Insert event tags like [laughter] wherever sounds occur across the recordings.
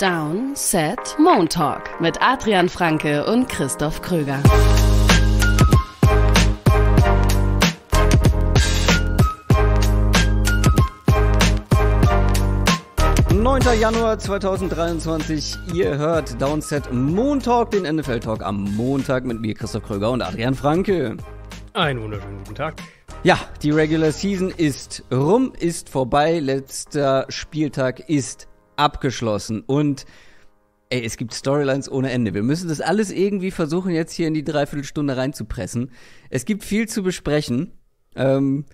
Down, Set, Moon Talk mit Adrian Franke und Christoph Kröger. Neunter Januar 2023, ihr hört Downset Moon den NFL Talk am Montag mit mir Christoph Kröger und Adrian Franke. Einen wunderschönen guten Tag. Ja, die Regular Season ist rum, ist vorbei. Letzter Spieltag ist abgeschlossen und ey, es gibt Storylines ohne Ende. Wir müssen das alles irgendwie versuchen, jetzt hier in die Dreiviertelstunde reinzupressen. Es gibt viel zu besprechen ähm,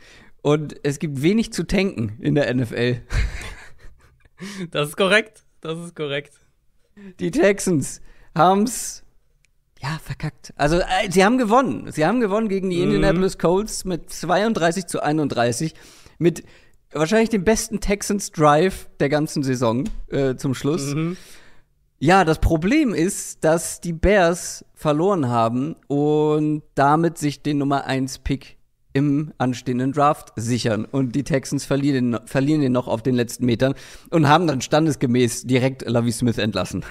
und es gibt wenig zu tanken in der NFL. [laughs] Das ist korrekt. Das ist korrekt. Die Texans haben's ja verkackt. Also äh, sie haben gewonnen. Sie haben gewonnen gegen die mhm. Indianapolis Colts mit 32 zu 31 mit wahrscheinlich den besten Texans Drive der ganzen Saison äh, zum Schluss. Mhm. Ja, das Problem ist, dass die Bears verloren haben und damit sich den Nummer 1 Pick im anstehenden Draft sichern. Und die Texans verlieren, verlieren den noch auf den letzten Metern und haben dann standesgemäß direkt Lovie Smith entlassen.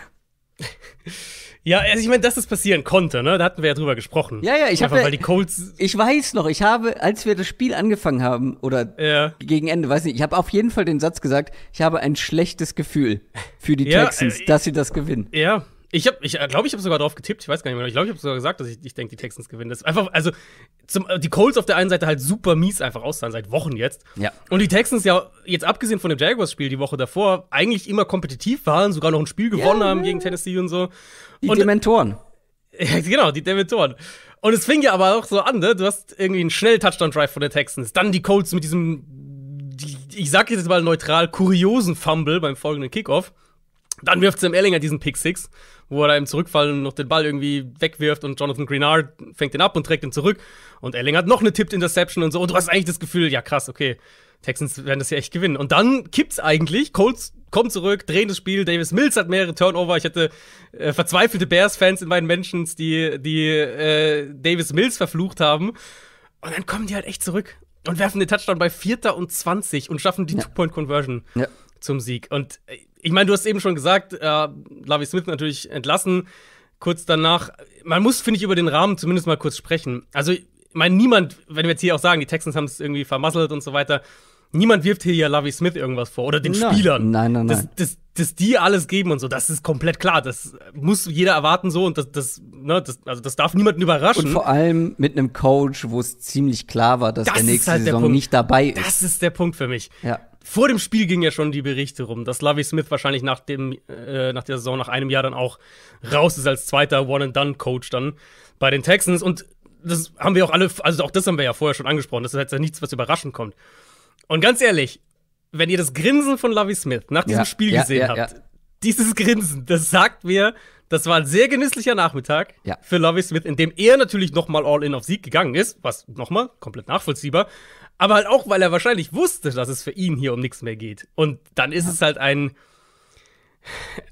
[laughs] Ja, also ich meine, dass das passieren konnte, ne? Da hatten wir ja drüber gesprochen. Ja, ja, ich habe weil die Colts Ich weiß noch, ich habe als wir das Spiel angefangen haben oder ja. gegen Ende, weiß nicht, ich habe auf jeden Fall den Satz gesagt, ich habe ein schlechtes Gefühl für die ja, Texans, äh, dass sie das gewinnen. Ja. Ich habe, ich äh, glaub, ich habe sogar drauf getippt. Ich weiß gar nicht mehr. Ich glaube, ich habe sogar gesagt, dass ich, ich denke, die Texans gewinnen. Das ist einfach, also zum, äh, die Colts auf der einen Seite halt super mies einfach auszahlen seit Wochen jetzt. Ja. Und die Texans ja jetzt abgesehen von dem Jaguars-Spiel die Woche davor eigentlich immer kompetitiv waren, sogar noch ein Spiel gewonnen yeah. haben gegen Tennessee und so. Die und, Dementoren. [laughs] Ja, genau, die Dementoren. Und es fing ja aber auch so an, ne? Du hast irgendwie einen schnell Touchdown-Drive von den Texans. Dann die Colts mit diesem, ich sag jetzt mal neutral, kuriosen Fumble beim folgenden Kickoff. Dann wirft Sam Ellinger diesen Pick Six, wo er da im Zurückfallen noch den Ball irgendwie wegwirft und Jonathan Greenard fängt ihn ab und trägt ihn zurück. Und Ellinger hat noch eine Tipped Interception und so. Und du hast eigentlich das Gefühl, ja krass, okay, Texans werden das ja echt gewinnen. Und dann kippt's eigentlich. Colts kommen zurück, drehen das Spiel. Davis Mills hat mehrere Turnover. Ich hatte äh, verzweifelte Bears-Fans in meinen Mentions, die, die äh, Davis Mills verflucht haben. Und dann kommen die halt echt zurück und werfen den Touchdown bei 4. und 20 und schaffen die ja. Two-Point-Conversion ja. zum Sieg. Und äh, ich meine, du hast eben schon gesagt, äh, Lavi Smith natürlich entlassen. Kurz danach, man muss, finde ich, über den Rahmen zumindest mal kurz sprechen. Also, ich meine, niemand, wenn wir jetzt hier auch sagen, die Texans haben es irgendwie vermasselt und so weiter, niemand wirft hier ja Lovie Smith irgendwas vor oder den nein. Spielern. Nein, nein, nein. Dass, dass, dass, die alles geben und so, das ist komplett klar. Das muss jeder erwarten so und das, das, ne, das, also das darf niemanden überraschen. Und vor allem mit einem Coach, wo es ziemlich klar war, dass das der nächste halt Saison Punkt. nicht dabei ist. Das ist der Punkt für mich. Ja. Vor dem Spiel gingen ja schon die Berichte rum, dass Lovie Smith wahrscheinlich nach, dem, äh, nach der Saison, nach einem Jahr dann auch raus ist als zweiter One-and-Done-Coach dann bei den Texans. Und das haben wir auch alle, also auch das haben wir ja vorher schon angesprochen. Das ist jetzt ja nichts, was überraschend kommt. Und ganz ehrlich, wenn ihr das Grinsen von Lovey Smith nach diesem ja, Spiel ja, gesehen ja, habt, dieses Grinsen, das sagt mir, das war ein sehr genüsslicher Nachmittag für Lovey Smith, in dem er natürlich nochmal all in auf Sieg gegangen ist, was nochmal komplett nachvollziehbar, aber halt auch, weil er wahrscheinlich wusste, dass es für ihn hier um nichts mehr geht. Und dann ist es halt ein,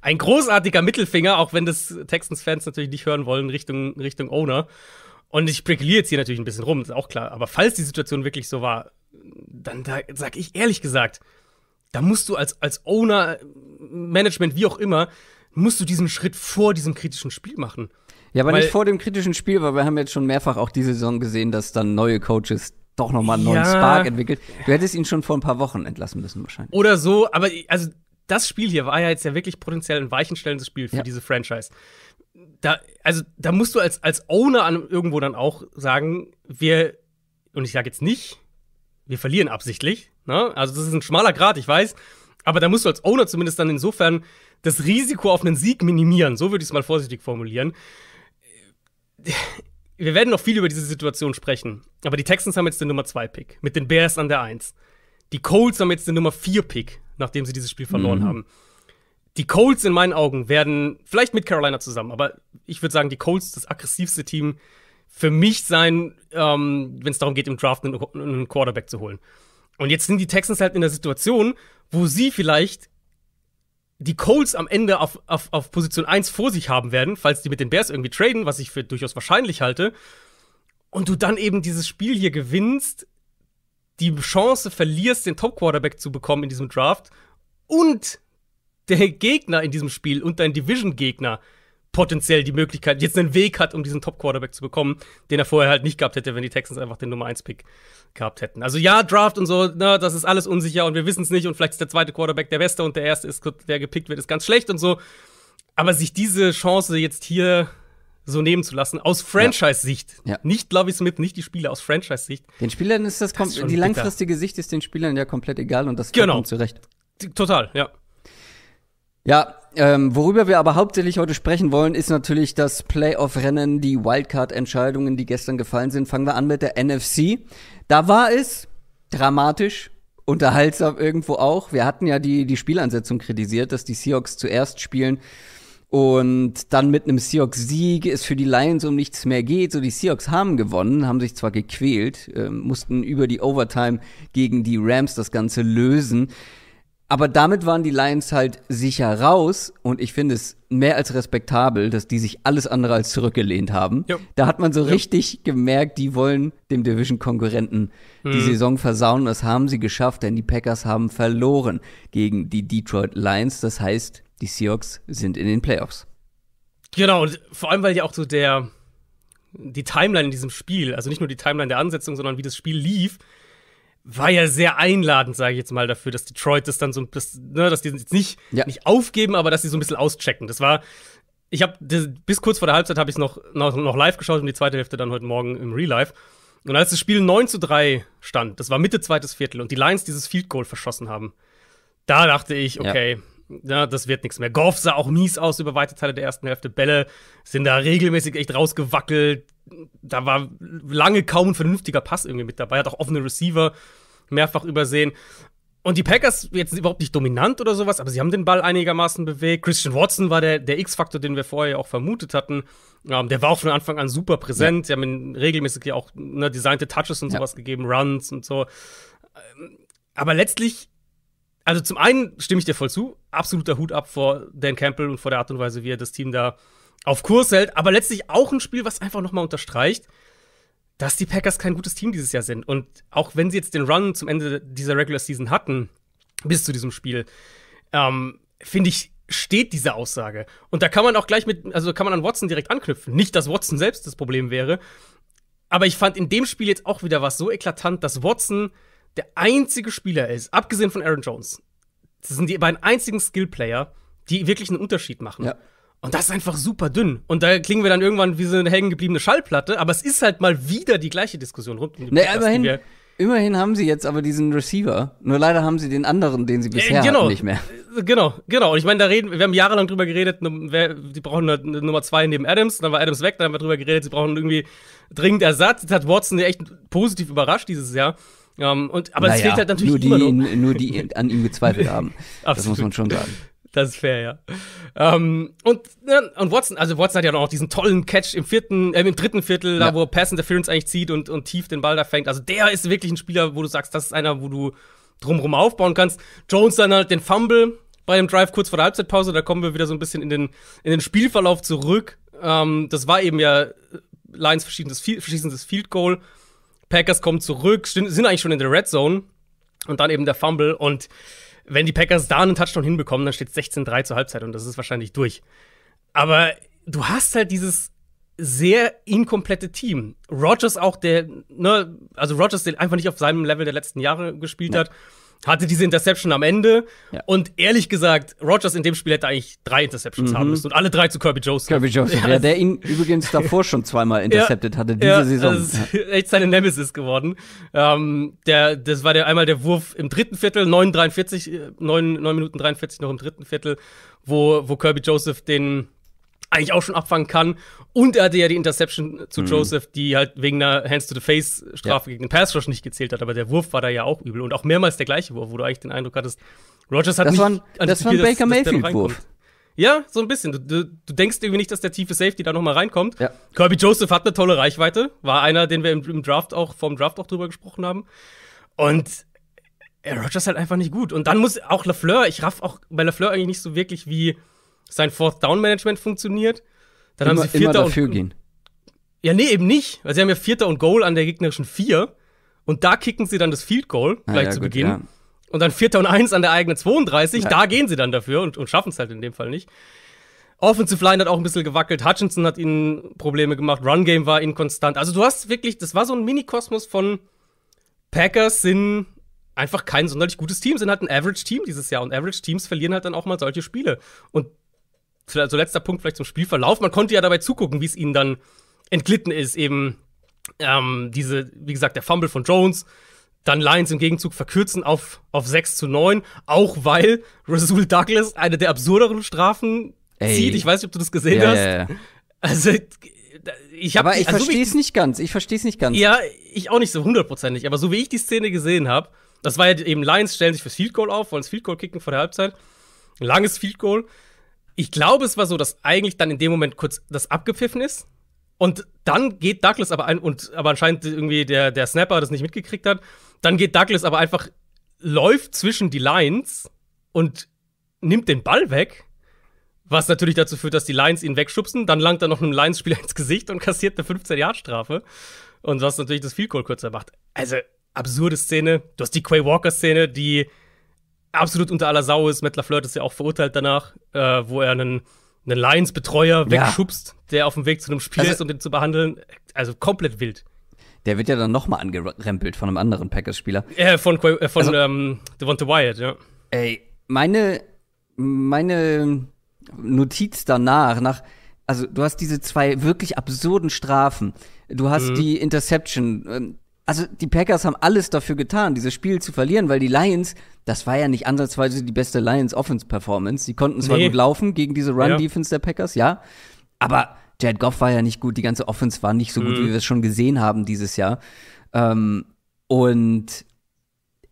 ein großartiger Mittelfinger, auch wenn das Texans-Fans natürlich nicht hören wollen, Richtung, Richtung Owner. Und ich spekuliere jetzt hier natürlich ein bisschen rum, ist auch klar. Aber falls die Situation wirklich so war, dann da, sag ich ehrlich gesagt, da musst du als, als Owner, Management, wie auch immer, musst du diesen Schritt vor diesem kritischen Spiel machen. Ja, aber weil, nicht vor dem kritischen Spiel, weil wir haben jetzt schon mehrfach auch diese Saison gesehen, dass dann neue Coaches doch nochmal einen ja, neuen Spark entwickelt. Du hättest ihn schon vor ein paar Wochen entlassen müssen wahrscheinlich. Oder so, aber also das Spiel hier war ja jetzt ja wirklich potenziell ein weichenstellendes Spiel für ja. diese Franchise. Da, also da musst du als, als Owner an, irgendwo dann auch sagen, wir, und ich sage jetzt nicht, wir verlieren absichtlich. Ne? Also das ist ein schmaler Grad, ich weiß. Aber da musst du als Owner zumindest dann insofern das Risiko auf einen Sieg minimieren. So würde ich es mal vorsichtig formulieren. Wir werden noch viel über diese Situation sprechen. Aber die Texans haben jetzt den Nummer 2 Pick. Mit den Bears an der 1. Die Colts haben jetzt den Nummer 4 Pick, nachdem sie dieses Spiel verloren mhm. haben. Die Colts in meinen Augen werden vielleicht mit Carolina zusammen, aber ich würde sagen, die Colts das aggressivste Team für mich sein, ähm, wenn es darum geht, im Draft einen, einen Quarterback zu holen. Und jetzt sind die Texans halt in der Situation, wo sie vielleicht die Colts am Ende auf, auf, auf Position 1 vor sich haben werden, falls die mit den Bears irgendwie traden, was ich für durchaus wahrscheinlich halte, und du dann eben dieses Spiel hier gewinnst, die Chance verlierst, den Top-Quarterback zu bekommen in diesem Draft und der Gegner in diesem Spiel und dein Division-Gegner potenziell die Möglichkeit, jetzt einen Weg hat, um diesen Top-Quarterback zu bekommen, den er vorher halt nicht gehabt hätte, wenn die Texans einfach den Nummer 1-Pick gehabt hätten. Also ja, Draft und so, na, das ist alles unsicher und wir wissen es nicht und vielleicht ist der zweite Quarterback der beste und der erste ist, der gepickt wird, ist ganz schlecht und so. Aber sich diese Chance jetzt hier so nehmen zu lassen, aus Franchise-Sicht. Ja. Nicht Lovey Smith, nicht die Spieler, aus Franchise-Sicht. Den Spielern ist das, das ist die langfristige bitter. Sicht ist den Spielern ja komplett egal und das genau. kommt zurecht. Total, ja. Ja, ähm, worüber wir aber hauptsächlich heute sprechen wollen, ist natürlich das Playoff-Rennen, die Wildcard-Entscheidungen, die gestern gefallen sind. Fangen wir an mit der NFC. Da war es dramatisch, unterhaltsam irgendwo auch. Wir hatten ja die, die Spielansetzung kritisiert, dass die Seahawks zuerst spielen und dann mit einem Seahawks-Sieg es für die Lions um nichts mehr geht. So, die Seahawks haben gewonnen, haben sich zwar gequält, äh, mussten über die Overtime gegen die Rams das Ganze lösen. Aber damit waren die Lions halt sicher raus und ich finde es mehr als respektabel, dass die sich alles andere als zurückgelehnt haben. Jo. Da hat man so jo. richtig gemerkt, die wollen dem Division-Konkurrenten mhm. die Saison versauen. Das haben sie geschafft, denn die Packers haben verloren gegen die Detroit Lions. Das heißt, die Seahawks sind in den Playoffs. Genau, und vor allem, weil ja auch so der, die Timeline in diesem Spiel, also nicht nur die Timeline der Ansetzung, sondern wie das Spiel lief, war ja sehr einladend, sage ich jetzt mal, dafür, dass Detroit das dann so, dass, ne, dass die jetzt nicht, ja. nicht aufgeben, aber dass sie so ein bisschen auschecken. Das war, ich habe bis kurz vor der Halbzeit habe ich es noch, noch, noch, live geschaut und die zweite Hälfte dann heute Morgen im Real Life. Und als das Spiel 9 zu 3 stand, das war Mitte zweites Viertel und die Lions dieses Field Goal verschossen haben, da dachte ich, okay, ja ja, das wird nichts mehr. Goff sah auch mies aus über weite Teile der ersten Hälfte. Bälle sind da regelmäßig echt rausgewackelt. Da war lange kaum ein vernünftiger Pass irgendwie mit dabei. Hat auch offene Receiver mehrfach übersehen. Und die Packers jetzt überhaupt nicht dominant oder sowas, aber sie haben den Ball einigermaßen bewegt. Christian Watson war der, der X-Faktor, den wir vorher auch vermutet hatten. Ähm, der war auch von Anfang an super präsent. Ja. Sie haben regelmäßig ja auch ne, designte Touches und sowas gegeben, Runs und so. Ähm, aber letztlich also zum einen stimme ich dir voll zu, absoluter Hut ab vor Dan Campbell und vor der Art und Weise, wie er das Team da auf Kurs hält, aber letztlich auch ein Spiel, was einfach nochmal unterstreicht, dass die Packers kein gutes Team dieses Jahr sind. Und auch wenn sie jetzt den Run zum Ende dieser Regular Season hatten, bis zu diesem Spiel, ähm, finde ich, steht diese Aussage. Und da kann man auch gleich mit, also kann man an Watson direkt anknüpfen. Nicht, dass Watson selbst das Problem wäre, aber ich fand in dem Spiel jetzt auch wieder was so eklatant, dass Watson der einzige Spieler ist, abgesehen von Aaron Jones, das sind die beiden einzigen Skill-Player, die wirklich einen Unterschied machen. Ja. Und das ist einfach super dünn. Und da klingen wir dann irgendwann wie so eine hängen gebliebene Schallplatte, aber es ist halt mal wieder die gleiche Diskussion rund um die naja, immerhin, immerhin haben sie jetzt aber diesen Receiver. Nur leider haben sie den anderen, den sie äh, bisher äh, genau, nicht mehr. Äh, genau, genau. Und ich meine, da reden, wir haben jahrelang drüber geredet, die brauchen halt eine, Nummer zwei neben Adams, dann war Adams weg, dann haben wir drüber geredet, sie brauchen irgendwie dringend Ersatz. Das hat Watson echt positiv überrascht dieses Jahr. Um, ähm, und, aber naja, es fehlt halt natürlich nur die, um. nur die an ihm gezweifelt haben. [laughs] das muss man schon sagen. Das ist fair, ja. Um, ähm, und, ne, und Watson, also Watson hat ja noch diesen tollen Catch im vierten, äh, im dritten Viertel, ja. da wo Pass Interference eigentlich zieht und, und tief den Ball da fängt. Also der ist wirklich ein Spieler, wo du sagst, das ist einer, wo du drumrum aufbauen kannst. Jones dann halt den Fumble bei dem Drive kurz vor der Halbzeitpause, da kommen wir wieder so ein bisschen in den, in den Spielverlauf zurück. Ähm, das war eben ja äh, Lions verschiedenes, verschiedenes Field Goal. Packers kommen zurück, sind eigentlich schon in der Red Zone und dann eben der Fumble. Und wenn die Packers da einen Touchdown hinbekommen, dann steht 16-3 zur Halbzeit und das ist wahrscheinlich durch. Aber du hast halt dieses sehr inkomplette Team. Rogers auch, der, ne, also Rogers, der einfach nicht auf seinem Level der letzten Jahre gespielt ja. hat hatte diese Interception am Ende. Ja. Und ehrlich gesagt, Rogers in dem Spiel hätte eigentlich drei Interceptions mhm. haben müssen und alle drei zu Kirby Joseph. Kirby Joseph, ja, ja der ihn übrigens davor schon zweimal [laughs] intercepted ja, hatte diese Saison. Das ist [laughs] echt seine Nemesis geworden. Ähm, der, das war der einmal der Wurf im dritten Viertel, 9, 43, 9, 9 Minuten 43 noch im dritten Viertel, wo, wo Kirby Joseph den eigentlich auch schon abfangen kann. Und er hatte ja die Interception zu mhm. Joseph, die halt wegen einer Hands-to-the-Face-Strafe ja. gegen den Pass-Rush nicht gezählt hat. Aber der Wurf war da ja auch übel. Und auch mehrmals der gleiche Wurf, wo du eigentlich den Eindruck hattest, Rogers hat das nicht war ein, Das war ein Baker Mayfield-Wurf. Ja, so ein bisschen. Du, du, du, denkst irgendwie nicht, dass der tiefe Safety da noch mal reinkommt. Ja. Kirby Joseph hat eine tolle Reichweite. War einer, den wir im, im Draft auch, vom Draft auch drüber gesprochen haben. Und äh, Rogers halt einfach nicht gut. Und dann muss auch LaFleur, ich raff auch bei LaFleur eigentlich nicht so wirklich, wie sein Fourth Down Management funktioniert. Dann immer, haben sie Vierter immer dafür und, gehen. Ja, nee, eben nicht. Weil sie haben ja Vierter und Goal an der gegnerischen Vier. Und da kicken sie dann das Field Goal gleich ja, zu gut, Beginn. Ja. Und dann Vierter und Eins an der eigenen 32. Ja. Da gehen sie dann dafür und, und schaffen es halt in dem Fall nicht. Offensive Line hat auch ein bisschen gewackelt. Hutchinson hat ihnen Probleme gemacht. Run Game war inkonstant. Also du hast wirklich, das war so ein Mini-Kosmos von Packers sind einfach kein sonderlich gutes Team, sind halt ein Average-Team dieses Jahr. Und Average-Teams verlieren halt dann auch mal solche Spiele. Und zu also letzter Punkt vielleicht zum Spielverlauf. Man konnte ja dabei zugucken, wie es ihnen dann entglitten ist. Eben ähm, diese, wie gesagt, der Fumble von Jones, dann Lions im Gegenzug verkürzen auf, auf 6 zu 9, auch weil [laughs] Rasul Douglas eine der absurderen Strafen Ey. zieht. Ich weiß nicht, ob du das gesehen ja, hast. Ja, ja. Also, ich hab, aber ich also, verstehe es nicht ganz. Ich verstehe es nicht ganz. Ja, ich auch nicht so hundertprozentig. Aber so wie ich die Szene gesehen habe, das war ja eben Lions stellen sich fürs Field Goal auf, wollen das Field Goal kicken vor der Halbzeit. langes Field Goal. Ich glaube, es war so, dass eigentlich dann in dem Moment kurz das abgepfiffen ist. Und dann geht Douglas aber ein, und aber anscheinend irgendwie der, der Snapper das nicht mitgekriegt hat. Dann geht Douglas aber einfach, läuft zwischen die Lines und nimmt den Ball weg. Was natürlich dazu führt, dass die Lions ihn wegschubsen. Dann langt er noch einem Lions-Spieler [laughs] ins Gesicht und kassiert eine 15-Jahr-Strafe. Und was natürlich das Field Goal kürzer macht. Also, absurde Szene. Du hast die Quay Walker-Szene, die absolut unter aller Sau ist. Matt LaFleur ist ja auch verurteilt danach, äh, wo er einen, einen Lions-Betreuer wegschubst, ja. der auf dem Weg zu einem Spiel also, ist, um den zu behandeln. Also komplett wild. Der wird ja dann nochmal angerempelt von einem anderen Packers-Spieler. Äh, von äh, von also, ähm, Devonta Wyatt, ja. Ey, meine, meine Notiz danach, nach, also du hast diese zwei wirklich absurden Strafen. Du hast mhm. die Interception, ähm, also die Packers haben alles dafür getan, dieses Spiel zu verlieren, weil die Lions, das war ja nicht ansatzweise die beste Lions Offense Performance. Sie konnten zwar nee. gut laufen gegen diese Run Defense ja. der Packers, ja, aber Jared Goff war ja nicht gut, die ganze Offense war nicht so mhm. gut, wie wir es schon gesehen haben dieses Jahr. Ähm, und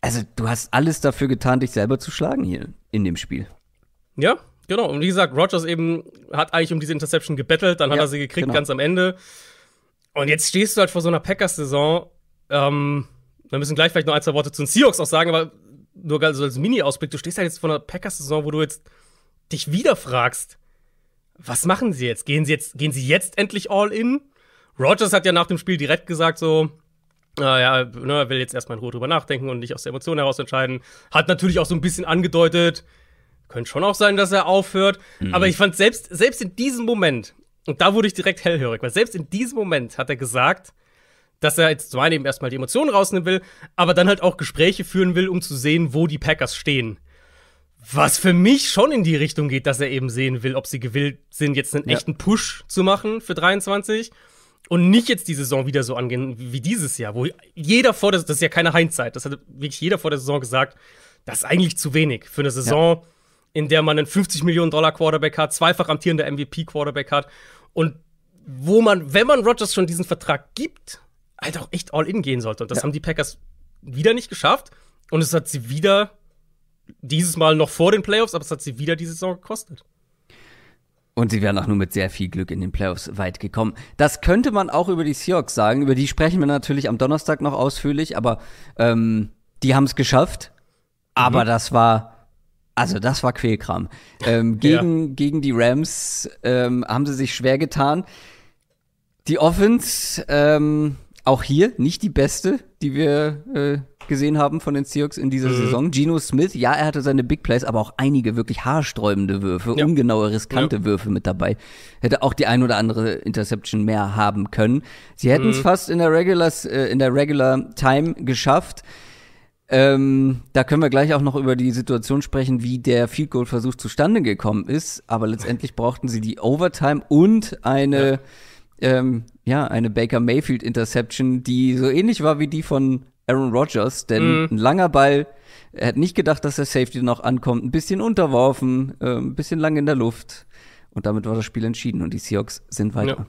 also du hast alles dafür getan, dich selber zu schlagen hier in dem Spiel. Ja, genau. Und wie gesagt, Rogers eben hat eigentlich um diese Interception gebettelt, dann ja, hat er sie gekriegt genau. ganz am Ende. Und jetzt stehst du halt vor so einer Packers-Saison, ähm, wir müssen gleich vielleicht noch ein, zwei Worte zu den Seahawks auch sagen, aber nur so als Mini-Ausblick, du stehst halt jetzt vor einer Packers-Saison, wo du jetzt dich wieder fragst, was machen sie jetzt? Gehen sie jetzt, gehen sie jetzt endlich all in? Rogers hat ja nach dem Spiel direkt gesagt, so, naja, ah ne, will jetzt erstmal in Ruhe drüber nachdenken und nicht aus der Emotion heraus entscheiden. Hat natürlich auch so ein bisschen angedeutet, könnte schon auch sein, dass er aufhört. Mhm. Aber ich fand selbst, selbst in diesem Moment, und da wurde ich direkt hellhörig, weil selbst in diesem Moment hat er gesagt, dass er jetzt zum einen eben erstmal die Emotionen rausnehmen will, aber dann halt auch Gespräche führen will, um zu sehen, wo die Packers stehen. Was für mich schon in die Richtung geht, dass er eben sehen will, ob sie gewillt sind, jetzt einen ja. echten Push zu machen für 23 und nicht jetzt die Saison wieder so angehen wie dieses Jahr, wo jeder vor der das ist ja keine Hindsight, das hat wirklich jeder vor der Saison gesagt, das ist eigentlich zu wenig für eine Saison, ja. in der man einen 50 Millionen Dollar Quarterback hat, zweifach amtierender MVP Quarterback hat und wo man, wenn man Rodgers schon diesen Vertrag gibt, halt auch echt all in gehen sollte. Und das ja. haben die Packers wieder nicht geschafft. Und es hat sie wieder, dieses Mal noch vor den Playoffs, aber es hat sie wieder diese Saison gekostet. Und sie wären auch nur mit sehr viel Glück in den Playoffs weit gekommen. Das könnte man auch über die Seahawks sagen. Über die sprechen wir natürlich am Donnerstag noch ausführlich, aber ähm, die haben es geschafft. Aber mhm. das war, also das war Quälkram. Ähm, [laughs] gegen, ja. gegen die Rams ähm, haben sie sich schwer getan. Die Offense, ähm, auch hier nicht die beste, die wir äh, gesehen haben von den Seahawks in dieser mhm. Saison. Geno Smith, ja, er hatte seine Big Plays, aber auch einige wirklich haarsträubende Würfe, ja. ungenaue, riskante ja. Würfe mit dabei. Hätte auch die ein oder andere Interception mehr haben können. Sie hätten es mhm. fast in der, Regulars, äh, in der Regular Time geschafft. Ähm, da können wir gleich auch noch über die Situation sprechen, wie der Field Goal Versuch zustande gekommen ist. Aber letztendlich brauchten sie die Overtime und eine ja ähm, ja, eine Baker Mayfield Interception, die so ähnlich war wie die von Aaron Rodgers, denn mm. ein langer Ball, er hat nicht gedacht, dass der Safety noch ankommt, ein bisschen unterworfen, äh, ein bisschen lang in der Luft und damit war das Spiel entschieden und die Seahawks sind weiter.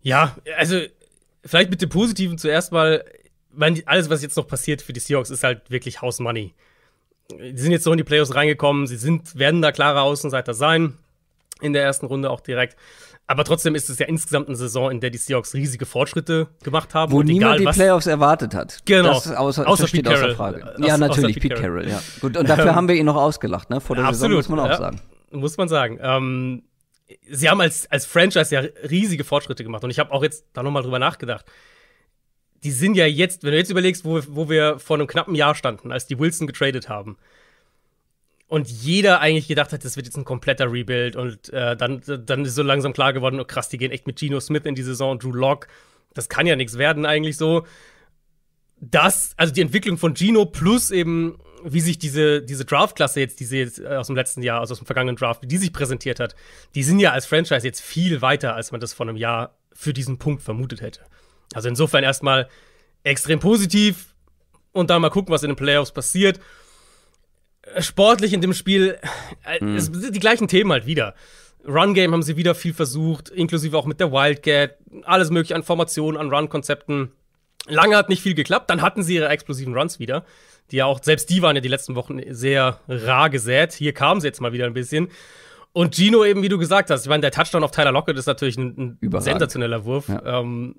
Ja, ja also vielleicht mit dem Positiven zuerst mal, mein, alles, was jetzt noch passiert für die Seahawks, ist halt wirklich House Money. Die sind jetzt so in die Playoffs reingekommen, sie sind, werden da klare Außenseiter sein in der ersten Runde auch direkt. Aber trotzdem ist es ja insgesamt eine Saison, in der die Seahawks riesige Fortschritte gemacht haben. Wo und niemand egal, die was Playoffs erwartet hat. Genau. Das außer, außer steht Pete außer Frage. Aus, ja, natürlich, Pete, Pete Carroll. Ja. Gut, und dafür ähm, haben wir ihn noch ausgelacht, ne? Vor der absolut, Saison, muss man auch ja, sagen. Muss man sagen. Ähm, sie haben als, als Franchise ja riesige Fortschritte gemacht. Und ich habe auch jetzt da nochmal drüber nachgedacht. Die sind ja jetzt, wenn du jetzt überlegst, wo, wo wir vor einem knappen Jahr standen, als die Wilson getradet haben und jeder eigentlich gedacht hat, das wird jetzt ein kompletter Rebuild und äh, dann, dann ist so langsam klar geworden, oh krass, die gehen echt mit Geno Smith in die Saison, und Drew Locke. das kann ja nichts werden eigentlich so. Das, also die Entwicklung von Gino plus eben, wie sich diese, diese Draft-Klasse jetzt, die sie jetzt äh, aus dem letzten Jahr, also aus dem vergangenen Draft, wie die sich präsentiert hat, die sind ja als Franchise jetzt viel weiter, als man das vor einem Jahr für diesen Punkt vermutet hätte. Also insofern erstmal extrem positiv und dann mal gucken, was in den Playoffs passiert sportlich in dem Spiel äh, hm. es, die gleichen Themen halt wieder. Run-Game haben sie wieder viel versucht, inklusive auch mit der Wildcat, alles mögliche an Formationen, an Run-Konzepten. Lange hat nicht viel geklappt, dann hatten sie ihre explosiven Runs wieder, die ja auch, selbst die waren ja die letzten Wochen sehr rar gesät. Hier kamen sie jetzt mal wieder ein bisschen. Und Gino eben, wie du gesagt hast, ich meine, der Touchdown auf Tyler Lockett ist natürlich ein, ein sensationeller Wurf. Ja. Ähm,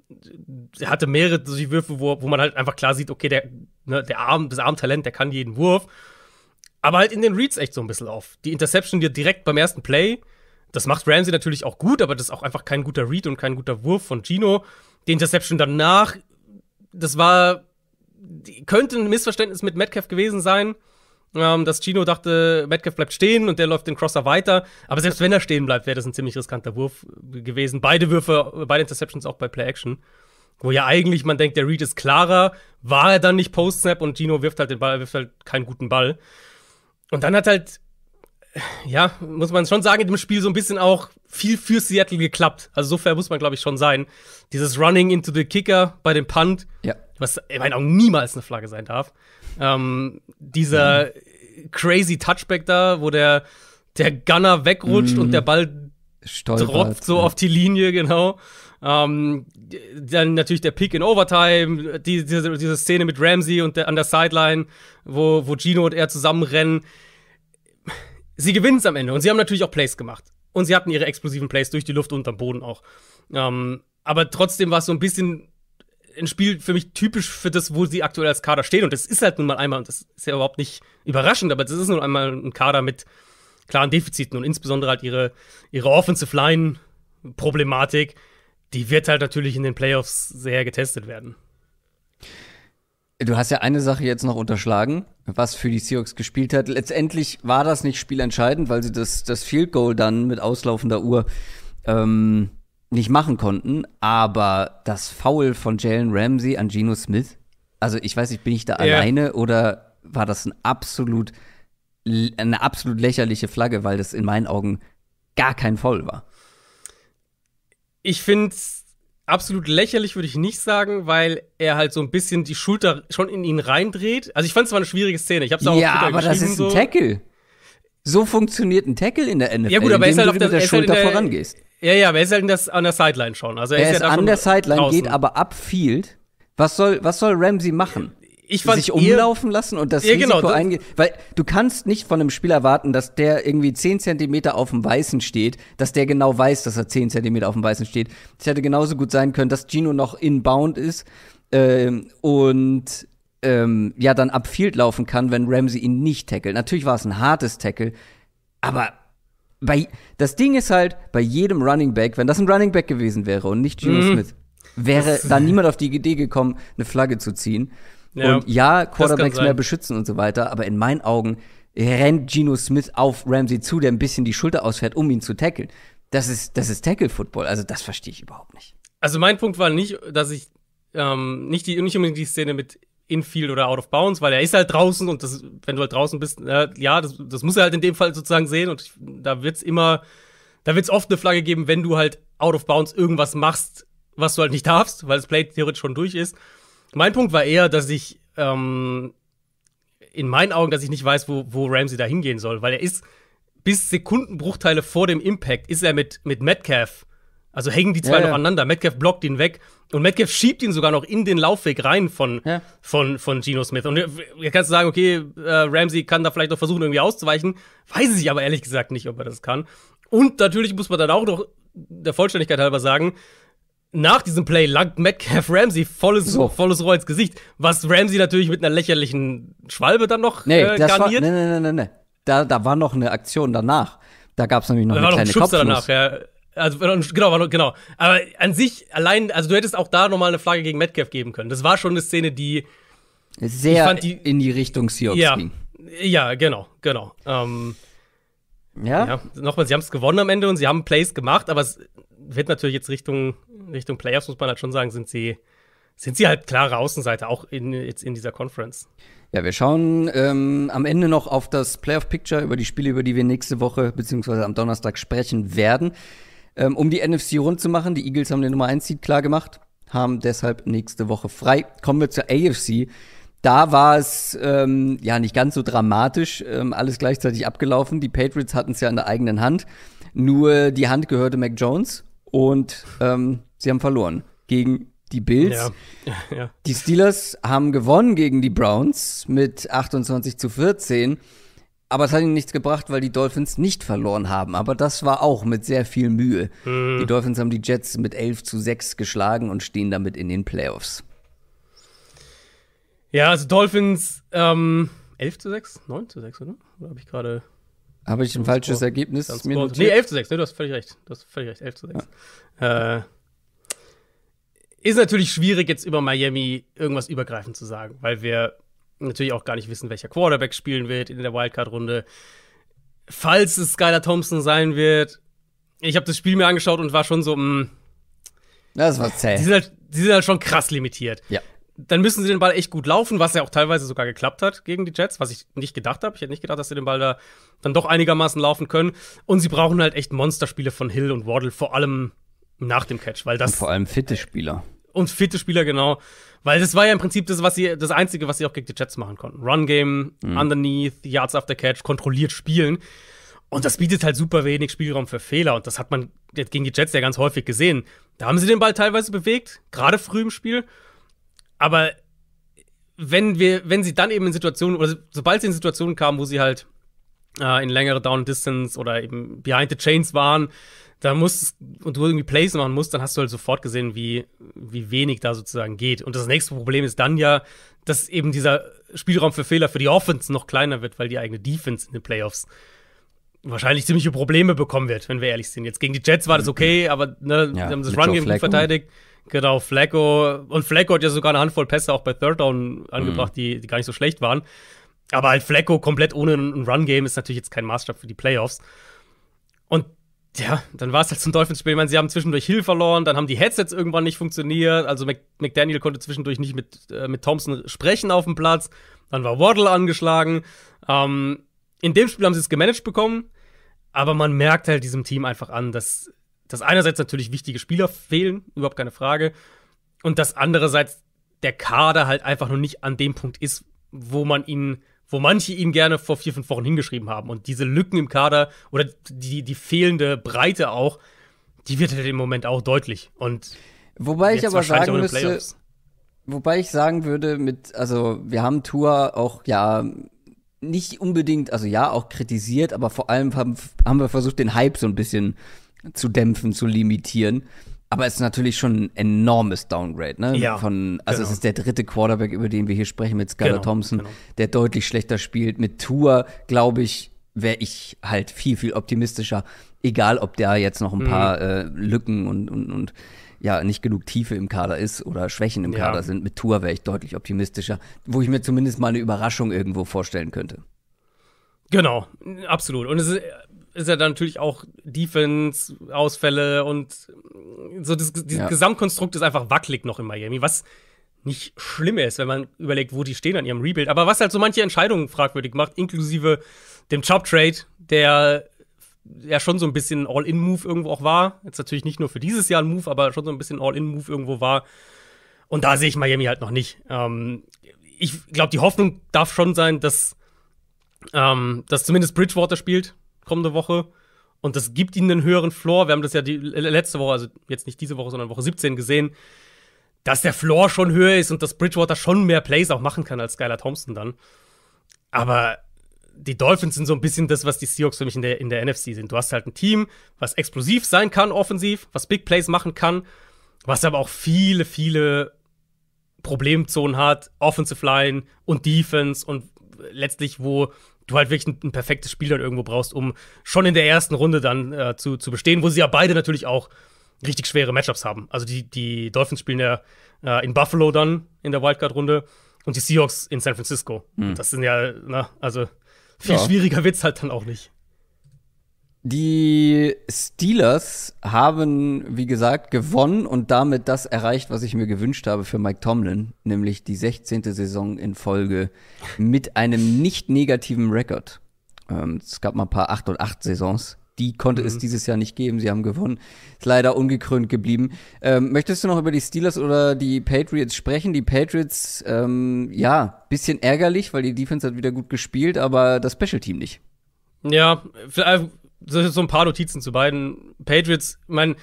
er hatte mehrere solche Würfe, wo, wo man halt einfach klar sieht, okay, der, ne, der Arm, das Armtalent, der kann jeden Wurf aber halt in den Reads echt so ein bisschen auf. Die Interception dir direkt beim ersten Play, das macht Ramsey natürlich auch gut, aber das ist auch einfach kein guter Read und kein guter Wurf von Gino. Die Interception danach, das war, könnte ein Missverständnis mit Metcalf gewesen sein, ähm, dass Gino dachte, Metcalf bleibt stehen und der läuft den Crosser weiter. Aber selbst wenn er stehen bleibt, wäre das ein ziemlich riskanter Wurf gewesen. Beide Würfe, beide Interceptions auch bei Play Action wo ja eigentlich man denkt, der Read ist klarer, war er dann nicht Post-Snap und Gino wirft halt den Ball, wirft halt keinen guten Ball. Und dann hat halt, ja, muss man schon sagen, in dem Spiel so ein bisschen auch viel für Seattle geklappt. Also so fair muss man, glaube ich, schon sein. Dieses Running into the Kicker bei dem Punt, ja. was in meinen Augen niemals eine Flagge sein darf. Ähm, dieser mhm. crazy Touchback da, wo der, der Gunner wegrutscht mhm. und der Ball Stolpert, tropft so ja. auf die Linie, genau. Ähm, dann natürlich der Pick in Overtime, die, diese, diese Szene mit Ramsey und der, an der Sideline, wo, wo Gino und er zusammenrennen. Sie gewinnen es am Ende und sie haben natürlich auch Plays gemacht. Und sie hatten ihre explosiven Plays durch die Luft und am Boden auch. Ähm, aber trotzdem war es so ein bisschen ein Spiel für mich typisch für das, wo sie aktuell als Kader stehen. Und das ist halt nun mal einmal, und das ist ja überhaupt nicht überraschend, aber das ist nun einmal ein Kader mit klaren Defiziten und insbesondere halt ihre, ihre Offensive Line-Problematik die wird halt natürlich in den Playoffs sehr getestet werden. Du hast ja eine Sache jetzt noch unterschlagen, was für die Seahawks gespielt hat. Letztendlich war das nicht spielentscheidend, weil sie das, das Field Goal dann mit auslaufender Uhr ähm, nicht machen konnten. Aber das Foul von Jalen Ramsey an Geno Smith, also ich weiß nicht, bin ich da yeah. alleine oder war das ein absolut, eine absolut lächerliche Flagge, weil das in meinen Augen gar kein Foul war? ich finde absolut lächerlich, würde ich nicht sagen, weil er halt so ein bisschen die Schulter schon in ihn reindreht. Also ich fand es zwar eine schwierige Szene. Ich hab's auch ja, aber das ist ein so. Tackle. So funktioniert ein Tackle in der NFL. Ja gut, aber halt er ist halt auf der, der Schulter halt der, vorangehst. Ja, ja, aber er ist halt das, an der Sideline schon. Also er, er ist, ist ja an der Sideline, draußen. geht aber upfield. Was soll, was soll Ramsey machen? ich fand sich umlaufen lassen und das ja, Risiko genau, eingehen. Weil du kannst nicht von einem Spieler erwarten, dass der irgendwie 10 Zentimeter auf dem Weißen steht, dass der genau weiß, dass er 10 Zentimeter auf dem Weißen steht. Es hätte genauso gut sein können, dass Gino noch inbound ist ähm, und ähm, ja dann upfield laufen kann, wenn Ramsey ihn nicht tackelt. Natürlich war es ein hartes Tackle, aber bei, das Ding ist halt, bei jedem Running Back, wenn das ein Running Back gewesen wäre und nicht Gino mhm. Smith, wäre da niemand auf die Idee gekommen, eine Flagge zu ziehen. Ja, und ja, Quarterbacks mehr beschützen und so weiter, aber in meinen Augen rennt Geno Smith auf Ramsey zu, der ein bisschen die Schulter ausfährt, um ihn zu tackeln. Das ist, das ist Tackle-Football. Also, das verstehe ich überhaupt nicht. Also, mein Punkt war nicht, dass ich ähm, nicht, die, nicht unbedingt die Szene mit Infield oder Out of Bounds, weil er ist halt draußen und das, wenn du halt draußen bist, äh, ja, das, das muss er halt in dem Fall sozusagen sehen und ich, da wird's immer, da wird's oft eine Flagge geben, wenn du halt Out of Bounds irgendwas machst, was du halt nicht darfst, weil das Play theoretisch schon durch ist. Mein Punkt war eher, dass ich ähm, in meinen Augen, dass ich nicht weiß, wo, wo Ramsey da hingehen soll, weil er ist bis Sekundenbruchteile vor dem Impact ist er mit, mit Metcalf. Also hängen die zwei ja, noch aneinander. Metcalf blockt ihn weg und Metcalf schiebt ihn sogar noch in den Laufweg rein von, ja. von, von Geno Smith. Und ihr äh, kannst sagen, okay, äh, Ramsey kann da vielleicht noch versuchen, irgendwie auszuweichen. Weiß ich aber ehrlich gesagt nicht, ob er das kann. Und natürlich muss man dann auch noch der Vollständigkeit halber sagen, nach diesem Play langt Metcalf Ramsey volles, so. volles Rohr ins Gesicht, was Ramsey natürlich mit einer lächerlichen Schwalbe dann noch nee, äh, das garniert. War, nee, nee, nee, nee. Da, da war noch eine Aktion danach. Da gab es nämlich noch da eine war kleine noch ein Kopfnuss. danach, ja. Also, genau, genau. Aber an sich, allein, also du hättest auch da nochmal eine Flagge gegen Metcalf geben können. Das war schon eine Szene, die sehr die, in die Richtung Seahawks ja, ging. Ja, genau, genau. Ähm, ja? ja. Nochmal, sie haben es gewonnen am Ende und sie haben Plays gemacht, aber es, wird natürlich jetzt Richtung, Richtung Playoffs, muss man halt schon sagen, sind sie, sind sie halt klare Außenseiter, auch in, jetzt in dieser Conference. Ja, wir schauen ähm, am Ende noch auf das Playoff-Picture, über die Spiele, über die wir nächste Woche bzw. am Donnerstag sprechen werden. Ähm, um die NFC rund zu machen, die Eagles haben den Nummer 1 Seed klar gemacht, haben deshalb nächste Woche frei. Kommen wir zur AFC. Da war es ähm, ja nicht ganz so dramatisch, ähm, alles gleichzeitig abgelaufen. Die Patriots hatten es ja in der eigenen Hand. Nur die Hand gehörte Mac Jones und ähm, sie haben verloren gegen die Bills. Ja. [laughs] Ja. Die Steelers haben gewonnen gegen die Browns mit 28 zu 14. Aber es hat ihnen nichts gebracht, weil die Dolphins nicht verloren haben. Aber das war auch mit sehr viel Mühe. Mhm. Die Dolphins haben die Jets mit 11 zu 6 geschlagen und stehen damit in den Playoffs. Ja, also Dolphins ähm, 11 zu 6, 9 zu 6, oder? Oder habe ich gerade habe ich ein falsches Sport. Ergebnis? mir nee, 11 zu 6, ne? du hast völlig recht. Du hast völlig recht, 11 zu 6. Ja. Äh, ist natürlich schwierig, jetzt über Miami irgendwas übergreifend zu sagen, weil wir natürlich auch gar nicht wissen, welcher Quarterback spielen wird in der Wildcard-Runde. Falls es Skylar Thompson sein wird, ich habe das Spiel mir angeschaut und war schon so, mh, mm, das war zäh. Die sind, halt, die sind halt schon krass limitiert. Ja dann müssen sie den Ball echt gut laufen, was ja auch teilweise sogar geklappt hat gegen die Jets, was ich nicht gedacht habe. Ich hätte nicht gedacht, dass sie den Ball da dann doch einigermaßen laufen können. Und sie brauchen halt echt Monsterspiele von Hill und Waddle, vor allem nach dem Catch, weil das. Und vor allem fitte Spieler. Und fitte Spieler, genau. Weil das war ja im Prinzip das, was sie, das Einzige, was sie auch gegen die Jets machen konnten. Run-Game, mhm. underneath, Yards after Catch, kontrolliert spielen. Und das bietet halt super wenig Spielraum für Fehler. Und das hat man gegen die Jets ja ganz häufig gesehen. Da haben sie den Ball teilweise bewegt, gerade früh im Spiel aber wenn wir, wenn sie dann eben in Situationen, oder sobald sie in Situationen kamen, wo sie halt äh, in längere Down Distance oder eben Behind the Chains waren, da musst und du irgendwie Plays machen musst, dann hast du halt sofort gesehen, wie, wie wenig da sozusagen geht. Und das nächste Problem ist dann ja, dass eben dieser Spielraum für Fehler für die Offense noch kleiner wird, weil die eigene Defense in den Playoffs wahrscheinlich ziemliche Probleme bekommen wird, wenn wir ehrlich sind. Jetzt gegen die Jets war das okay, aber ne, ja, haben das Run-Game gut verteidigt. Und Genau, Flacco. Und Flacco hat ja sogar eine Handvoll Pässe auch bei Third Down angebracht, mhm. die, die gar nicht so schlecht waren. Aber halt Flacco komplett ohne ein Run-Game ist natürlich jetzt kein Maßstab für die Playoffs. Und ja, dann war es halt zum Dolphins-Spiel. Ich meine, sie haben zwischendurch Hill verloren, dann haben die Headsets irgendwann nicht funktioniert. Also McDaniel konnte zwischendurch nicht mit, äh, mit Thompson sprechen auf dem Platz. Dann war Waddle angeschlagen. Ähm, in dem Spiel haben sie es gemanagt bekommen. Aber man merkt halt diesem Team einfach an, dass dass einerseits natürlich wichtige Spieler fehlen, überhaupt keine Frage, und dass andererseits der Kader halt einfach noch nicht an dem Punkt ist, wo man ihn, wo manche ihn gerne vor vier, fünf Wochen hingeschrieben haben. Und diese Lücken im Kader oder die, die fehlende Breite auch, die wird halt im Moment auch deutlich. Und wobei ich aber sagen müsste, wobei ich sagen würde, mit, also wir haben Tour auch ja nicht unbedingt, also ja, auch kritisiert, aber vor allem haben, haben wir versucht, den Hype so ein bisschen zu dämpfen, zu limitieren. Aber es ist natürlich schon ein enormes Downgrade, ne? Ja, Von, also genau. es ist der dritte Quarterback, über den wir hier sprechen, mit Skylar genau, Thompson, genau. der deutlich schlechter spielt. Mit Tour, glaube ich, wäre ich halt viel, viel optimistischer. Egal, ob da jetzt noch ein mhm. paar äh, Lücken und, und, und ja, nicht genug Tiefe im Kader ist oder Schwächen im ja. Kader sind. Mit Tour wäre ich deutlich optimistischer, wo ich mir zumindest mal eine Überraschung irgendwo vorstellen könnte. Genau, absolut. Und es ist ist ja dann natürlich auch Defense, Ausfälle und so das, dieses ja. Gesamtkonstrukt ist einfach wackelig noch in Miami, was nicht schlimm ist, wenn man überlegt, wo die stehen an ihrem Rebuild. Aber was halt so manche Entscheidungen fragwürdig macht, inklusive dem Chop-Trade, der ja schon so ein bisschen All-In-Move irgendwo auch war. Jetzt natürlich nicht nur für dieses Jahr ein Move, aber schon so ein bisschen All-In-Move irgendwo war. Und da sehe ich Miami halt noch nicht. Ähm, ich glaube, die Hoffnung darf schon sein, dass, ähm, dass zumindest Bridgewater spielt kommende Woche. Und das gibt ihnen einen höheren Floor. Wir haben das ja die letzte Woche, also jetzt nicht diese Woche, sondern Woche 17 gesehen, dass der Floor schon höher ist und dass Bridgewater schon mehr Plays auch machen kann als Skylar Thompson dann. Aber die Dolphins sind so ein bisschen das, was die Seahawks für mich in der, in der NFC sind. Du hast halt ein Team, was explosiv sein kann, offensiv, was Big Plays machen kann, was aber auch viele, viele Problemzonen hat, Offensive Line und Defense und letztlich, wo du halt wirklich ein, ein, perfektes Spiel dann irgendwo brauchst, um schon in der ersten Runde dann äh, zu, zu bestehen, wo sie ja beide natürlich auch richtig schwere Matchups haben. Also die, die Dolphins spielen ja äh, in Buffalo dann in der Wildcard-Runde und die Seahawks in San Francisco. Hm. Das sind ja, na, also viel ja. schwieriger wird's halt dann auch nicht. Die Steelers haben, wie gesagt, gewonnen und damit das erreicht, was ich mir gewünscht habe für Mike Tomlin, nämlich die 16. Saison in Folge mit einem nicht negativen Rekord. Ähm, es gab mal ein paar 8 und 8 Saisons. Die konnte mhm. es dieses Jahr nicht geben. Sie haben gewonnen. Ist leider ungekrönt geblieben. Ähm, möchtest du noch über die Steelers oder die Patriots sprechen? Die Patriots, ähm, ja, bisschen ärgerlich, weil die Defense hat wieder gut gespielt, aber das Special Team nicht. Ja, so ein paar Notizen zu beiden. Patriots, Ich man,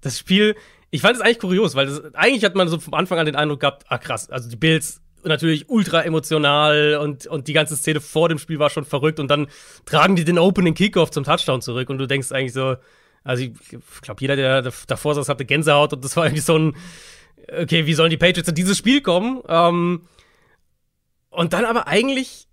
das Spiel, ich fand es eigentlich kurios, weil das, eigentlich hat man so vom Anfang an den Eindruck gehabt, ah krass, also die Bills natürlich ultra emotional und, und die ganze Szene vor dem Spiel war schon verrückt und dann tragen die den Opening Kickoff zum Touchdown zurück und du denkst eigentlich so, also ich glaube, jeder, der davor saß, hatte Gänsehaut und das war irgendwie so ein, okay, wie sollen die Patriots in dieses Spiel kommen? Ähm, und dann aber eigentlich